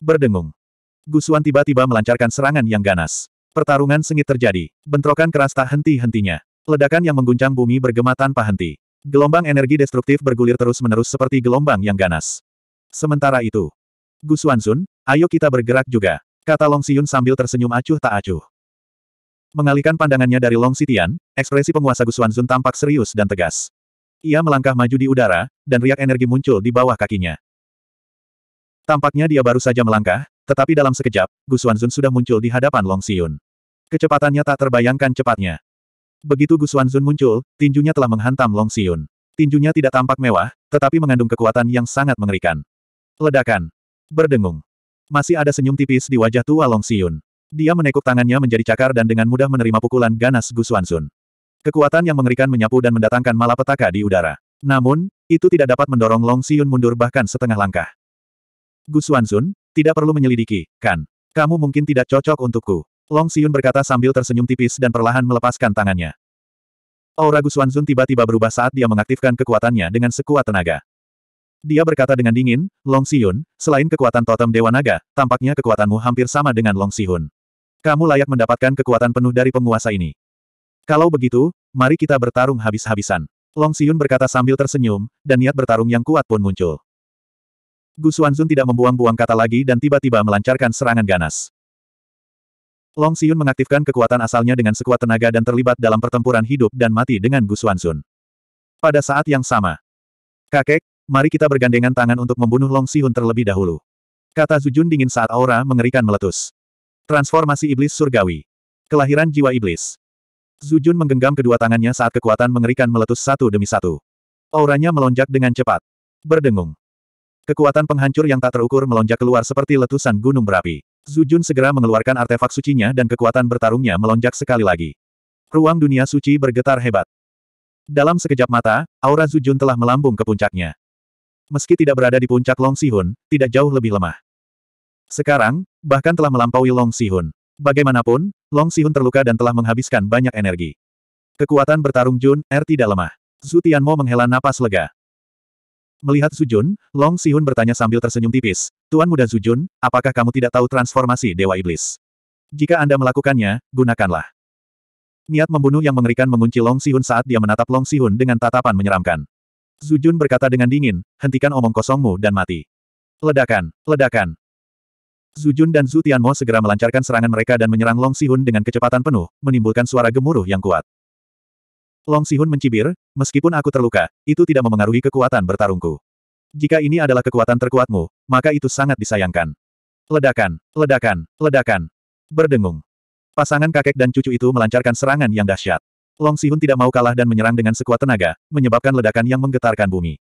Berdengung. Gusuan tiba-tiba melancarkan serangan yang ganas. Pertarungan sengit terjadi. Bentrokan keras tak henti-hentinya. Ledakan yang mengguncang bumi bergema tanpa henti. Gelombang energi destruktif bergulir terus-menerus seperti gelombang yang ganas. Sementara itu, Gusuan Xuanzun, ayo kita bergerak juga. Kata Long Siyun sambil tersenyum acuh tak acuh. Mengalihkan pandangannya dari Long Sitian, ekspresi penguasa Gusuan Zun tampak serius dan tegas. Ia melangkah maju di udara, dan riak energi muncul di bawah kakinya. Tampaknya dia baru saja melangkah, tetapi dalam sekejap, Gusuan Zun sudah muncul di hadapan Long Siyun. Kecepatannya tak terbayangkan cepatnya. Begitu Gusuan Zun muncul, tinjunya telah menghantam Long Siyun. Tinjunya tidak tampak mewah, tetapi mengandung kekuatan yang sangat mengerikan. Ledakan. Berdengung. Masih ada senyum tipis di wajah tua Long Siyun. Dia menekuk tangannya menjadi cakar dan dengan mudah menerima pukulan ganas Sun. Kekuatan yang mengerikan menyapu dan mendatangkan malapetaka di udara. Namun, itu tidak dapat mendorong Long Siyun mundur bahkan setengah langkah. Sun, tidak perlu menyelidiki, kan? Kamu mungkin tidak cocok untukku. Long Siyun berkata sambil tersenyum tipis dan perlahan melepaskan tangannya. Aura Sun tiba-tiba berubah saat dia mengaktifkan kekuatannya dengan sekuat tenaga. Dia berkata dengan dingin, Long Sihun, selain kekuatan totem Dewa Naga, tampaknya kekuatanmu hampir sama dengan Long Sihun. Kamu layak mendapatkan kekuatan penuh dari penguasa ini. Kalau begitu, mari kita bertarung habis-habisan. Long Sihun berkata sambil tersenyum, dan niat bertarung yang kuat pun muncul. Gu Xuanzun tidak membuang-buang kata lagi dan tiba-tiba melancarkan serangan ganas. Long Sihun mengaktifkan kekuatan asalnya dengan sekuat tenaga dan terlibat dalam pertempuran hidup dan mati dengan Gu Xuanzun. Pada saat yang sama, Kakek, mari kita bergandengan tangan untuk membunuh Long Sihun terlebih dahulu. Kata Zujun dingin saat aura mengerikan meletus. Transformasi Iblis Surgawi. Kelahiran Jiwa Iblis. Zujun menggenggam kedua tangannya saat kekuatan mengerikan meletus satu demi satu. Auranya melonjak dengan cepat. Berdengung. Kekuatan penghancur yang tak terukur melonjak keluar seperti letusan gunung berapi. Zujun segera mengeluarkan artefak sucinya dan kekuatan bertarungnya melonjak sekali lagi. Ruang dunia suci bergetar hebat. Dalam sekejap mata, aura Zujun telah melambung ke puncaknya meski tidak berada di puncak Long Sihun, tidak jauh lebih lemah. Sekarang, bahkan telah melampaui Long Sihun. Bagaimanapun, Long Sihun terluka dan telah menghabiskan banyak energi. Kekuatan bertarung Jun R er tidak lemah. Zhu Tianmo menghela napas lega. Melihat Jun, Long Sihun bertanya sambil tersenyum tipis, Tuan Muda Sujun, apakah kamu tidak tahu transformasi Dewa Iblis? Jika Anda melakukannya, gunakanlah. Niat membunuh yang mengerikan mengunci Long Sihun saat dia menatap Long Sihun dengan tatapan menyeramkan. Zujun berkata dengan dingin, hentikan omong kosongmu dan mati. Ledakan, ledakan. Zujun dan Zhu Tianmo segera melancarkan serangan mereka dan menyerang Long Sihun dengan kecepatan penuh, menimbulkan suara gemuruh yang kuat. Long Sihun mencibir, meskipun aku terluka, itu tidak memengaruhi kekuatan bertarungku. Jika ini adalah kekuatan terkuatmu, maka itu sangat disayangkan. Ledakan, ledakan, ledakan. Berdengung. Pasangan kakek dan cucu itu melancarkan serangan yang dahsyat. Long Sihun tidak mau kalah dan menyerang dengan sekuat tenaga, menyebabkan ledakan yang menggetarkan bumi.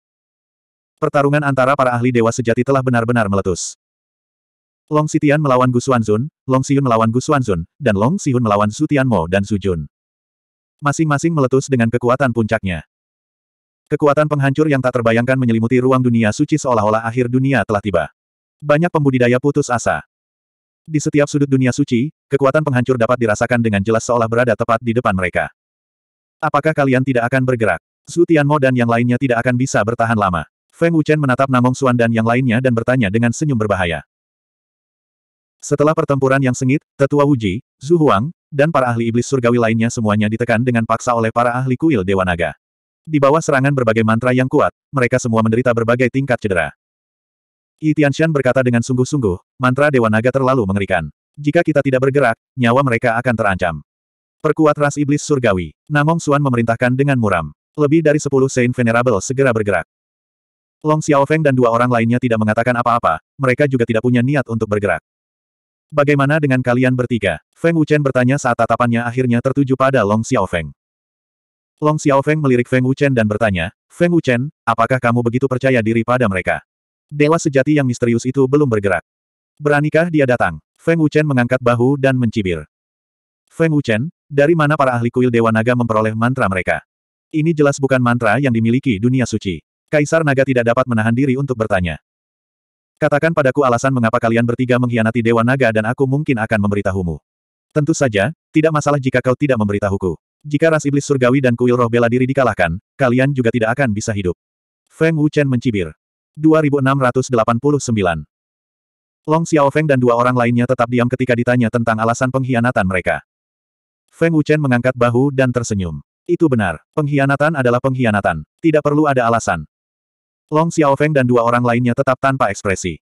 Pertarungan antara para ahli dewa sejati telah benar-benar meletus. Long Sitian melawan Gu Xuanzun, Long Sihun melawan Gu Xuanzun, dan Long Sihun melawan Su Tianmo dan Su Jun. Masing-masing meletus dengan kekuatan puncaknya. Kekuatan penghancur yang tak terbayangkan menyelimuti ruang dunia suci seolah-olah akhir dunia telah tiba. Banyak pembudidaya putus asa. Di setiap sudut dunia suci, kekuatan penghancur dapat dirasakan dengan jelas seolah berada tepat di depan mereka. Apakah kalian tidak akan bergerak? Su Tianmo dan yang lainnya tidak akan bisa bertahan lama. Feng Wuchen menatap Namong Xuan dan yang lainnya dan bertanya dengan senyum berbahaya. Setelah pertempuran yang sengit, Tetua Wuji, Zhu Huang, dan para ahli iblis surgawi lainnya semuanya ditekan dengan paksa oleh para ahli kuil Dewa Naga. Di bawah serangan berbagai mantra yang kuat, mereka semua menderita berbagai tingkat cedera. Yi Tianshan berkata dengan sungguh-sungguh, mantra Dewa Naga terlalu mengerikan. Jika kita tidak bergerak, nyawa mereka akan terancam. Perkuat ras iblis surgawi. Namong Suan memerintahkan dengan muram. Lebih dari sepuluh Saint Venerable segera bergerak. Long Xiaofeng dan dua orang lainnya tidak mengatakan apa-apa, mereka juga tidak punya niat untuk bergerak. Bagaimana dengan kalian bertiga? Feng Wuchen bertanya saat tatapannya akhirnya tertuju pada Long Xiaofeng. Long Xiaofeng melirik Feng Wuchen dan bertanya, Feng Wuchen, apakah kamu begitu percaya diri pada mereka? Dewa sejati yang misterius itu belum bergerak. Beranikah dia datang? Feng Wuchen mengangkat bahu dan mencibir. Feng Wuchen, dari mana para ahli kuil Dewa Naga memperoleh mantra mereka? Ini jelas bukan mantra yang dimiliki dunia suci. Kaisar Naga tidak dapat menahan diri untuk bertanya. Katakan padaku alasan mengapa kalian bertiga mengkhianati Dewa Naga dan aku mungkin akan memberitahumu. Tentu saja, tidak masalah jika kau tidak memberitahuku. Jika ras iblis surgawi dan kuil roh bela diri dikalahkan, kalian juga tidak akan bisa hidup. Feng Wuchen mencibir. 2689 Long Xiaofeng dan dua orang lainnya tetap diam ketika ditanya tentang alasan pengkhianatan mereka. Feng Wuchen mengangkat bahu dan tersenyum. Itu benar, pengkhianatan adalah pengkhianatan, tidak perlu ada alasan. Long Xiaofeng dan dua orang lainnya tetap tanpa ekspresi.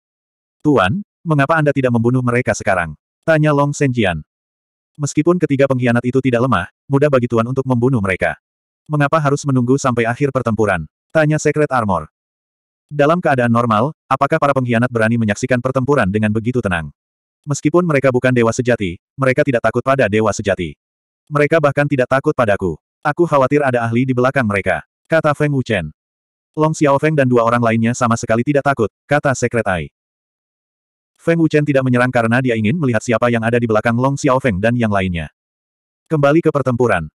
Tuan, mengapa Anda tidak membunuh mereka sekarang? Tanya Long Senjian. Meskipun ketiga pengkhianat itu tidak lemah, mudah bagi Tuan untuk membunuh mereka. Mengapa harus menunggu sampai akhir pertempuran? Tanya Secret Armor. Dalam keadaan normal, apakah para pengkhianat berani menyaksikan pertempuran dengan begitu tenang? Meskipun mereka bukan dewa sejati, mereka tidak takut pada dewa sejati. Mereka bahkan tidak takut padaku. Aku khawatir ada ahli di belakang mereka. Kata Feng Wuchen. Long Xiaofeng dan dua orang lainnya sama sekali tidak takut, kata Sekretai. Feng Wuchen tidak menyerang karena dia ingin melihat siapa yang ada di belakang Long Xiaofeng dan yang lainnya. Kembali ke pertempuran.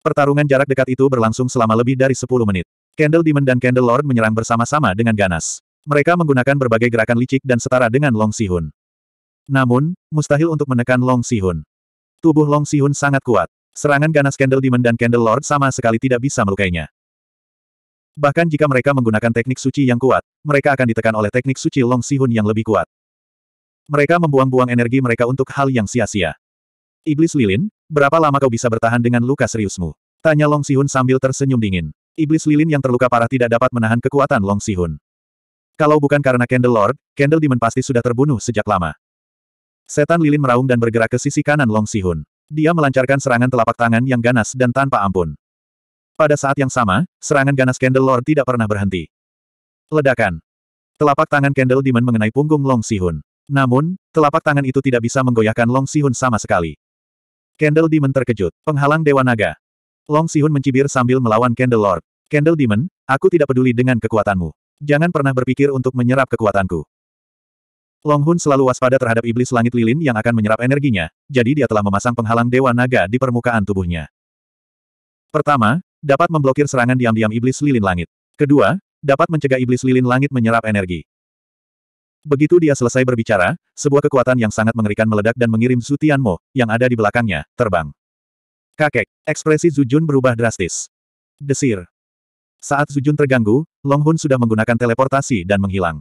Pertarungan jarak dekat itu berlangsung selama lebih dari 10 menit. Candle Demon dan Candle Lord menyerang bersama-sama dengan ganas. Mereka menggunakan berbagai gerakan licik dan setara dengan Long Sihun. Namun, mustahil untuk menekan Long Sihun. Tubuh Long Sihun sangat kuat. Serangan ganas Candle Demon dan Candle Lord sama sekali tidak bisa melukainya. Bahkan jika mereka menggunakan teknik suci yang kuat, mereka akan ditekan oleh teknik suci Long Sihun yang lebih kuat. Mereka membuang-buang energi mereka untuk hal yang sia-sia. Iblis Lilin, berapa lama kau bisa bertahan dengan luka seriusmu? Tanya Long Sihun sambil tersenyum dingin. Iblis Lilin yang terluka parah tidak dapat menahan kekuatan Long Sihun. Kalau bukan karena Candle Lord, Candle Demon pasti sudah terbunuh sejak lama. Setan lilin meraung dan bergerak ke sisi kanan Long Sihun. Dia melancarkan serangan telapak tangan yang ganas dan tanpa ampun. Pada saat yang sama, serangan ganas Candle Lord tidak pernah berhenti. Ledakan. Telapak tangan Candle Demon mengenai punggung Long Sihun. Namun, telapak tangan itu tidak bisa menggoyahkan Long Sihun sama sekali. Candle Demon terkejut. Penghalang Dewa Naga. Long Sihun mencibir sambil melawan Candle Lord. Candle Demon, aku tidak peduli dengan kekuatanmu. Jangan pernah berpikir untuk menyerap kekuatanku. Long Hun selalu waspada terhadap iblis langit lilin yang akan menyerap energinya, jadi dia telah memasang penghalang dewa naga di permukaan tubuhnya. Pertama, dapat memblokir serangan diam-diam iblis lilin langit. Kedua, dapat mencegah iblis lilin langit menyerap energi. Begitu dia selesai berbicara, sebuah kekuatan yang sangat mengerikan meledak dan mengirim Su Tianmo, yang ada di belakangnya, terbang. Kakek, ekspresi Zujun berubah drastis. Desir. Saat Zujun terganggu, Long Hun sudah menggunakan teleportasi dan menghilang.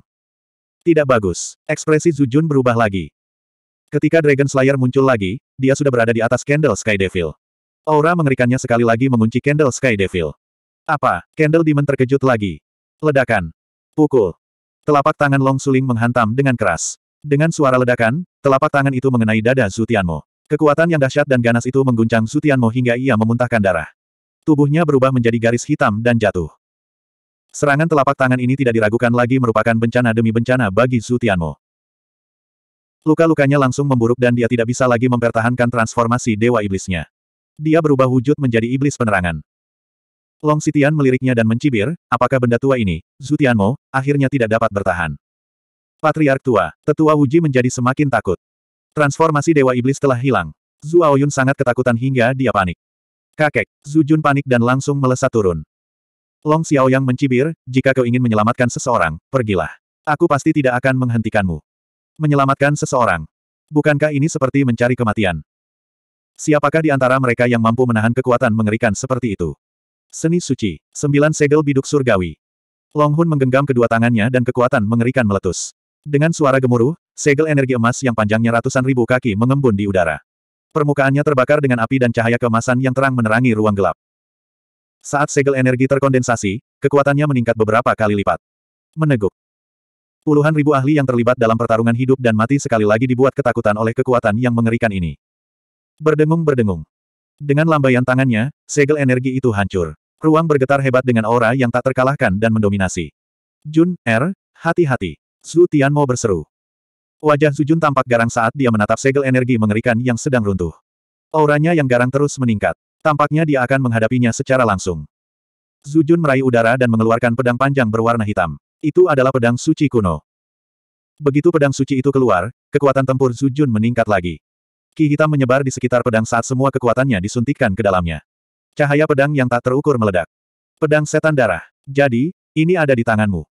Tidak bagus. Ekspresi Zujun berubah lagi. Ketika Dragon Slayer muncul lagi, dia sudah berada di atas Candle Sky Devil. Aura mengerikannya sekali lagi mengunci Candle Sky Devil. Apa? Candle Demon terkejut lagi. Ledakan. Pukul. Telapak tangan Long Suling menghantam dengan keras. Dengan suara ledakan, telapak tangan itu mengenai dada Zutianmo. Kekuatan yang dahsyat dan ganas itu mengguncang Zutianmo hingga ia memuntahkan darah. Tubuhnya berubah menjadi garis hitam dan jatuh. Serangan telapak tangan ini tidak diragukan lagi merupakan bencana demi bencana bagi Zhu Tianmo. Luka-lukanya langsung memburuk dan dia tidak bisa lagi mempertahankan transformasi dewa iblisnya. Dia berubah wujud menjadi iblis penerangan. Long Sitian meliriknya dan mencibir, apakah benda tua ini, Zhu Tianmo, akhirnya tidak dapat bertahan. Patriark tua, tetua Wuji menjadi semakin takut. Transformasi Dewa Iblis telah hilang. Zhu Aoyun sangat ketakutan hingga dia panik. Kakek, Zhu Jun panik dan langsung melesat turun. Long Xiao Yang mencibir, jika kau ingin menyelamatkan seseorang, pergilah. Aku pasti tidak akan menghentikanmu. Menyelamatkan seseorang. Bukankah ini seperti mencari kematian? Siapakah di antara mereka yang mampu menahan kekuatan mengerikan seperti itu? Seni suci, sembilan segel biduk surgawi. Long Hun menggenggam kedua tangannya dan kekuatan mengerikan meletus. Dengan suara gemuruh, segel energi emas yang panjangnya ratusan ribu kaki mengembun di udara. Permukaannya terbakar dengan api dan cahaya keemasan yang terang menerangi ruang gelap. Saat segel energi terkondensasi, kekuatannya meningkat beberapa kali lipat. Meneguk. Puluhan ribu ahli yang terlibat dalam pertarungan hidup dan mati sekali lagi dibuat ketakutan oleh kekuatan yang mengerikan ini. Berdengung-berdengung. Dengan lambaian tangannya, segel energi itu hancur. Ruang bergetar hebat dengan aura yang tak terkalahkan dan mendominasi. Jun, Er, hati-hati. Su Tianmo berseru. Wajah Jun tampak garang saat dia menatap segel energi mengerikan yang sedang runtuh. Auranya yang garang terus meningkat. Tampaknya dia akan menghadapinya secara langsung. Zujun meraih udara dan mengeluarkan pedang panjang berwarna hitam. Itu adalah pedang suci kuno. Begitu pedang suci itu keluar, kekuatan tempur Zujun meningkat lagi. Ki hitam menyebar di sekitar pedang saat semua kekuatannya disuntikkan ke dalamnya. Cahaya pedang yang tak terukur meledak. Pedang setan darah. Jadi, ini ada di tanganmu.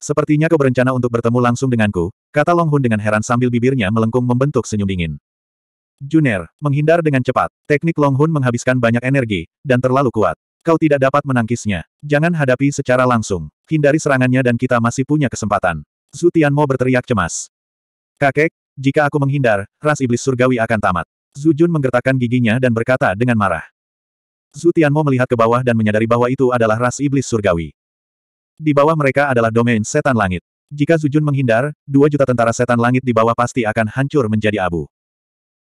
Sepertinya kau berencana untuk bertemu langsung denganku, kata Long Hun dengan heran sambil bibirnya melengkung membentuk senyum dingin. Juner, menghindar dengan cepat. Teknik Long Hun menghabiskan banyak energi, dan terlalu kuat. Kau tidak dapat menangkisnya. Jangan hadapi secara langsung. Hindari serangannya dan kita masih punya kesempatan. Zhu Tianmo berteriak cemas. Kakek, jika aku menghindar, ras iblis surgawi akan tamat. Zhu Jun menggertakkan giginya dan berkata dengan marah. Zhu Tianmo melihat ke bawah dan menyadari bahwa itu adalah ras iblis surgawi. Di bawah mereka adalah domain setan langit. Jika Zujun menghindar, dua juta tentara setan langit di bawah pasti akan hancur menjadi abu.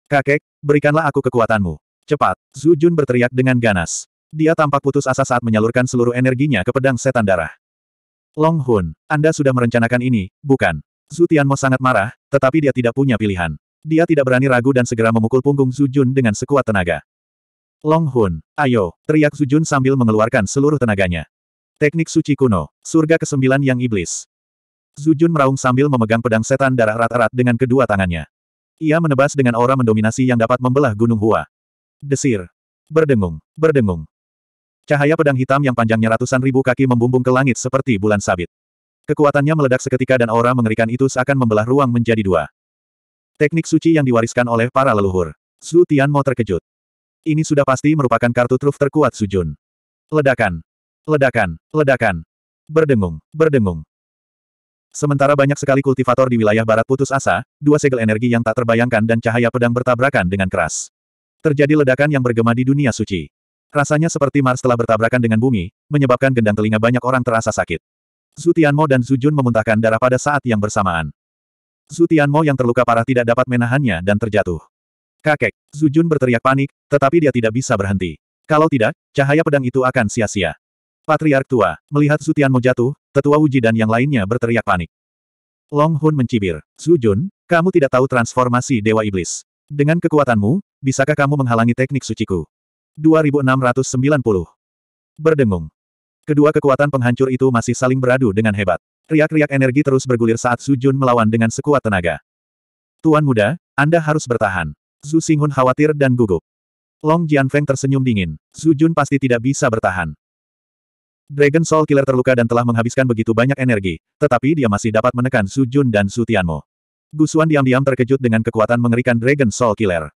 Kakek, berikanlah aku kekuatanmu. Cepat, Zhu Jun berteriak dengan ganas. Dia tampak putus asa saat menyalurkan seluruh energinya ke pedang setan darah. Long Hun, Anda sudah merencanakan ini, bukan? Zhu Tianmo sangat marah, tetapi dia tidak punya pilihan. Dia tidak berani ragu dan segera memukul punggung Zhu Jun dengan sekuat tenaga. Long Hun, ayo, teriak Zhu Jun sambil mengeluarkan seluruh tenaganya. Teknik suci kuno, surga kesembilan yang iblis. Zhu Jun meraung sambil memegang pedang setan darah erat-erat dengan kedua tangannya. Ia menebas dengan aura mendominasi yang dapat membelah gunung Hua. Desir. Berdengung. Berdengung. Cahaya pedang hitam yang panjangnya ratusan ribu kaki membumbung ke langit seperti bulan sabit. Kekuatannya meledak seketika dan aura mengerikan itu seakan membelah ruang menjadi dua. Teknik suci yang diwariskan oleh para leluhur. Su mo terkejut. Ini sudah pasti merupakan kartu truf terkuat Sujun. Ledakan. Ledakan. Ledakan. Berdengung. Berdengung. Sementara banyak sekali kultivator di wilayah barat putus asa, dua segel energi yang tak terbayangkan dan cahaya pedang bertabrakan dengan keras. Terjadi ledakan yang bergema di dunia suci. Rasanya seperti Mars telah bertabrakan dengan bumi, menyebabkan gendang telinga banyak orang terasa sakit. Zhu Tianmo dan Zhu Jun memuntahkan darah pada saat yang bersamaan. Zhu Tianmo yang terluka parah tidak dapat menahannya dan terjatuh. Kakek, Zhu Jun berteriak panik, tetapi dia tidak bisa berhenti. Kalau tidak, cahaya pedang itu akan sia-sia. Patriark tua, melihat Zhu Tianmo jatuh, tetua Wuji dan yang lainnya berteriak panik. Long Hun mencibir. Su Jun, kamu tidak tahu transformasi Dewa Iblis. Dengan kekuatanmu, bisakah kamu menghalangi teknik suciku? 2690. Berdengung. Kedua kekuatan penghancur itu masih saling beradu dengan hebat. Riak-riak energi terus bergulir saat Su Jun melawan dengan sekuat tenaga. Tuan muda, Anda harus bertahan. Zhu Xinghun khawatir dan gugup. Long Jianfeng tersenyum dingin. Su Jun pasti tidak bisa bertahan. Dragon Soul Killer terluka dan telah menghabiskan begitu banyak energi, tetapi dia masih dapat menekan Su Jun dan Su Tianmo. Gusuan diam-diam terkejut dengan kekuatan mengerikan Dragon Soul Killer.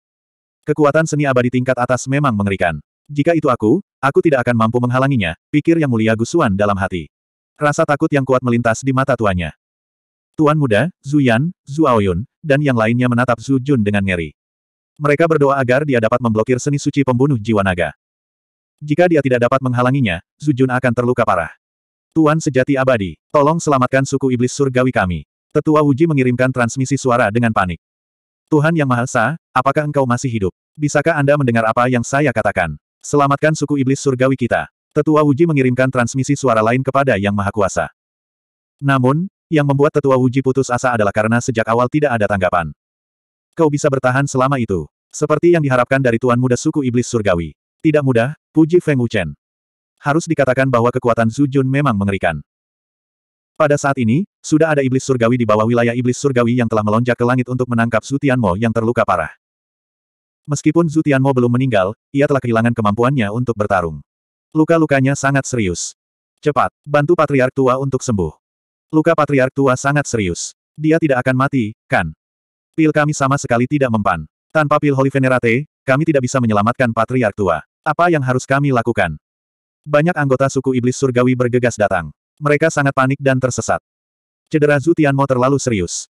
Kekuatan seni abadi tingkat atas memang mengerikan. Jika itu aku, aku tidak akan mampu menghalanginya, pikir yang mulia Gusuan dalam hati. Rasa takut yang kuat melintas di mata tuannya. Tuan muda, Yan, Zu Zu Aoyun, dan yang lainnya menatap Su Jun dengan ngeri. Mereka berdoa agar dia dapat memblokir seni suci pembunuh jiwa naga. Jika dia tidak dapat menghalanginya, Zujun akan terluka parah. Tuan sejati abadi, tolong selamatkan suku iblis surgawi kami. Tetua Wuji mengirimkan transmisi suara dengan panik. Tuhan Yang Maha Esa, apakah engkau masih hidup? Bisakah Anda mendengar apa yang saya katakan? Selamatkan suku iblis surgawi kita. Tetua Wuji mengirimkan transmisi suara lain kepada Yang Maha Kuasa. Namun, yang membuat Tetua Wuji putus asa adalah karena sejak awal tidak ada tanggapan. Kau bisa bertahan selama itu. Seperti yang diharapkan dari Tuan Muda Suku Iblis Surgawi. Tidak mudah, Puji Feng Wuchen. Harus dikatakan bahwa kekuatan Zhu Jun memang mengerikan. Pada saat ini, sudah ada iblis surgawi di bawah wilayah iblis surgawi yang telah melonjak ke langit untuk menangkap Zhu Tianmo yang terluka parah. Meskipun Zhu Tianmo belum meninggal, ia telah kehilangan kemampuannya untuk bertarung. Luka-lukanya sangat serius. Cepat, bantu Patriark Tua untuk sembuh. Luka Patriark Tua sangat serius. Dia tidak akan mati, kan? Pil kami sama sekali tidak mempan. Tanpa pil Holy Venerate, kami tidak bisa menyelamatkan Patriark Tua. Apa yang harus kami lakukan? Banyak anggota suku iblis surgawi bergegas datang. Mereka sangat panik dan tersesat. Cedera Zhu Tianmo terlalu serius.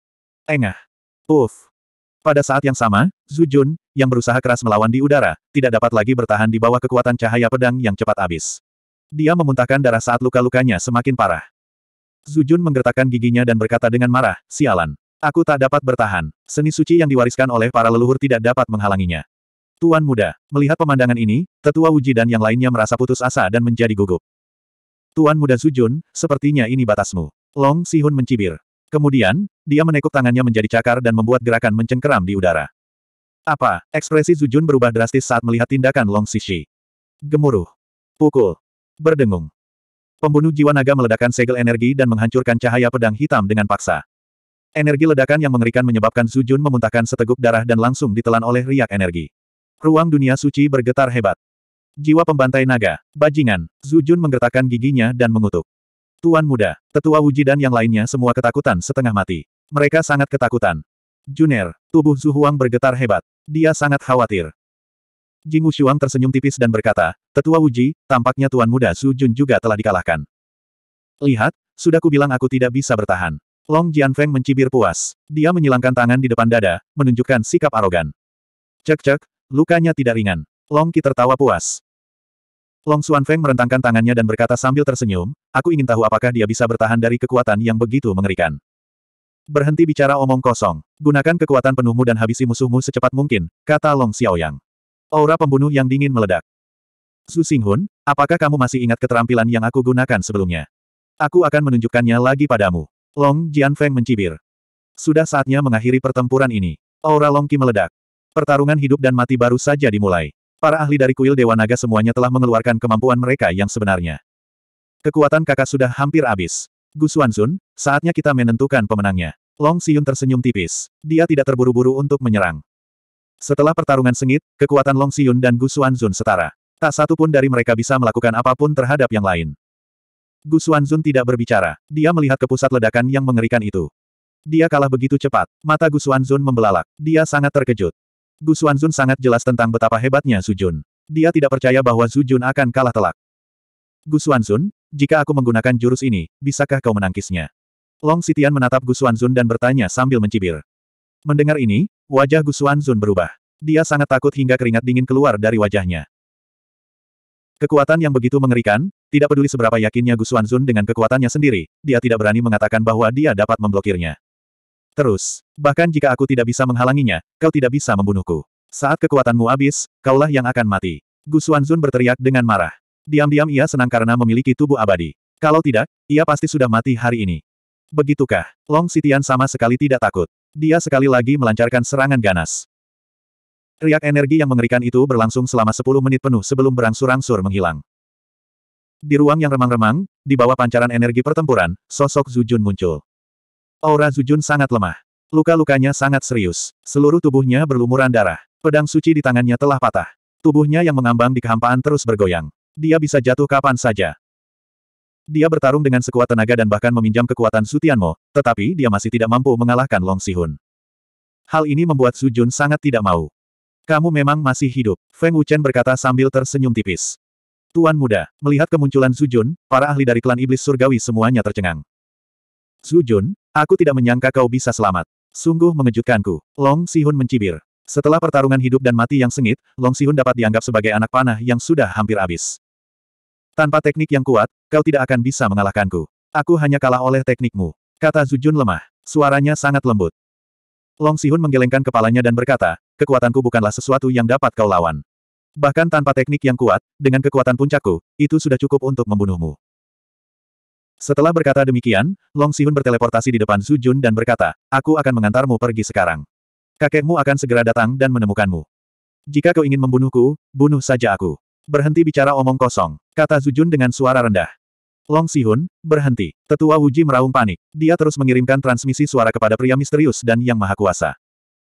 Engah. Uff. Pada saat yang sama, Zhu Jun, yang berusaha keras melawan di udara, tidak dapat lagi bertahan di bawah kekuatan cahaya pedang yang cepat habis. Dia memuntahkan darah saat luka-lukanya semakin parah. Zhu Jun menggertakkan giginya dan berkata dengan marah, sialan. Aku tak dapat bertahan. Seni suci yang diwariskan oleh para leluhur tidak dapat menghalanginya. Tuan muda, melihat pemandangan ini, tetua Wuji dan yang lainnya merasa putus asa dan menjadi gugup. Tuan muda Sujun, sepertinya ini batasmu. Long Sihun mencibir. Kemudian, dia menekuk tangannya menjadi cakar dan membuat gerakan mencengkeram di udara. Apa? Ekspresi Sujun berubah drastis saat melihat tindakan Long Sishi. Gemuruh. Pukul. Berdengung. Pembunuh jiwa naga meledakkan segel energi dan menghancurkan cahaya pedang hitam dengan paksa. Energi ledakan yang mengerikan menyebabkan Sujun memuntahkan seteguk darah dan langsung ditelan oleh riak energi. Ruang dunia suci bergetar hebat. Jiwa pembantai naga, bajingan, Zujun menggertakkan giginya dan mengutuk. Tuan muda, tetua Wuji dan yang lainnya semua ketakutan setengah mati. Mereka sangat ketakutan. Juner, tubuh Zuhuang bergetar hebat. Dia sangat khawatir. Jing Wushuang tersenyum tipis dan berkata, Tetua Wuji, tampaknya Tuan Muda Zujun juga telah dikalahkan. Lihat, sudah kubilang aku tidak bisa bertahan. Long Jianfeng mencibir puas. Dia menyilangkan tangan di depan dada, menunjukkan sikap arogan. Cek-cek, Lukanya tidak ringan. Long Qi tertawa puas. Long Xuan Feng merentangkan tangannya dan berkata sambil tersenyum, aku ingin tahu apakah dia bisa bertahan dari kekuatan yang begitu mengerikan. Berhenti bicara omong kosong. Gunakan kekuatan penuhmu dan habisi musuhmu secepat mungkin, kata Long Xiaoyang. Aura pembunuh yang dingin meledak. Su Xinghun, apakah kamu masih ingat keterampilan yang aku gunakan sebelumnya? Aku akan menunjukkannya lagi padamu. Long Jianfeng mencibir. Sudah saatnya mengakhiri pertempuran ini. Aura Long Qi meledak. Pertarungan hidup dan mati baru saja dimulai. Para ahli dari kuil Dewa Naga semuanya telah mengeluarkan kemampuan mereka yang sebenarnya. Kekuatan kakak sudah hampir habis. Gu Xuanzun, saatnya kita menentukan pemenangnya. Long Siyun tersenyum tipis. Dia tidak terburu-buru untuk menyerang. Setelah pertarungan sengit, kekuatan Long Siyun dan Gu Xuanzun setara. Tak satu pun dari mereka bisa melakukan apapun terhadap yang lain. Gu Xuanzun tidak berbicara. Dia melihat ke pusat ledakan yang mengerikan itu. Dia kalah begitu cepat. Mata Gu Xuanzun membelalak. Dia sangat terkejut. Gu Xuanzun sangat jelas tentang betapa hebatnya Su Jun. Dia tidak percaya bahwa Su Jun akan kalah telak. Gu Xuanzun, jika aku menggunakan jurus ini, bisakah kau menangkisnya? Long Sitian menatap Gu Xuanzun dan bertanya sambil mencibir. Mendengar ini, wajah Gu Xuanzun berubah. Dia sangat takut hingga keringat dingin keluar dari wajahnya. Kekuatan yang begitu mengerikan, tidak peduli seberapa yakinnya Gu Xuanzun dengan kekuatannya sendiri, dia tidak berani mengatakan bahwa dia dapat memblokirnya. Terus, bahkan jika aku tidak bisa menghalanginya, kau tidak bisa membunuhku. Saat kekuatanmu habis, kaulah yang akan mati. Gu Xuanzun berteriak dengan marah. Diam-diam ia senang karena memiliki tubuh abadi. Kalau tidak, ia pasti sudah mati hari ini. Begitukah? Long Sitian sama sekali tidak takut. Dia sekali lagi melancarkan serangan ganas. Riak energi yang mengerikan itu berlangsung selama 10 menit penuh sebelum berangsur-angsur menghilang. Di ruang yang remang-remang, di bawah pancaran energi pertempuran, sosok Zujun muncul. Aura Zujun sangat lemah. Luka-lukanya sangat serius. Seluruh tubuhnya berlumuran darah. Pedang suci di tangannya telah patah. Tubuhnya yang mengambang di kehampaan terus bergoyang. Dia bisa jatuh kapan saja. Dia bertarung dengan sekuat tenaga dan bahkan meminjam kekuatan Sutianmo, tetapi dia masih tidak mampu mengalahkan Long Sihun. Hal ini membuat Sujun sangat tidak mau. Kamu memang masih hidup, Feng Wuchen berkata sambil tersenyum tipis. Tuan muda, melihat kemunculan Sujun, para ahli dari klan iblis surgawi semuanya tercengang. Sujun, Aku tidak menyangka kau bisa selamat. Sungguh mengejutkanku. Long Sihun mencibir. Setelah pertarungan hidup dan mati yang sengit, Long Sihun dapat dianggap sebagai anak panah yang sudah hampir habis. Tanpa teknik yang kuat, kau tidak akan bisa mengalahkanku. Aku hanya kalah oleh teknikmu. Kata Zujun lemah. Suaranya sangat lembut. Long Sihun menggelengkan kepalanya dan berkata, kekuatanku bukanlah sesuatu yang dapat kau lawan. Bahkan tanpa teknik yang kuat, dengan kekuatan puncakku, itu sudah cukup untuk membunuhmu. Setelah berkata demikian, Long Sihun berteleportasi di depan Su Jun dan berkata, aku akan mengantarmu pergi sekarang. Kakekmu akan segera datang dan menemukanmu. Jika kau ingin membunuhku, bunuh saja aku. Berhenti bicara omong kosong, kata Su Jun dengan suara rendah. Long Sihun, berhenti. Tetua Wuji meraung panik. Dia terus mengirimkan transmisi suara kepada pria misterius dan yang maha kuasa.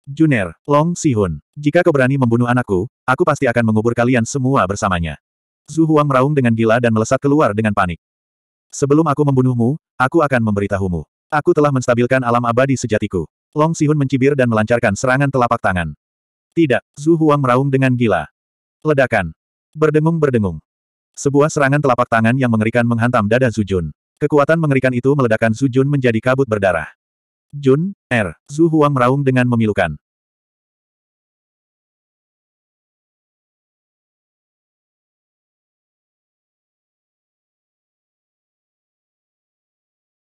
Juner, Long Sihun, jika kau berani membunuh anakku, aku pasti akan mengubur kalian semua bersamanya. Zhu Huang meraung dengan gila dan melesat keluar dengan panik. Sebelum aku membunuhmu, aku akan memberitahumu. Aku telah menstabilkan alam abadi sejatiku. Long Sihun mencibir dan melancarkan serangan telapak tangan. Tidak, Zhu Huang meraung dengan gila. Ledakan. Berdengung-berdengung. Sebuah serangan telapak tangan yang mengerikan menghantam dada Zhu Jun. Kekuatan mengerikan itu meledakkan Zhu Jun menjadi kabut berdarah. Jun, Er. Zhu Huang meraung dengan memilukan.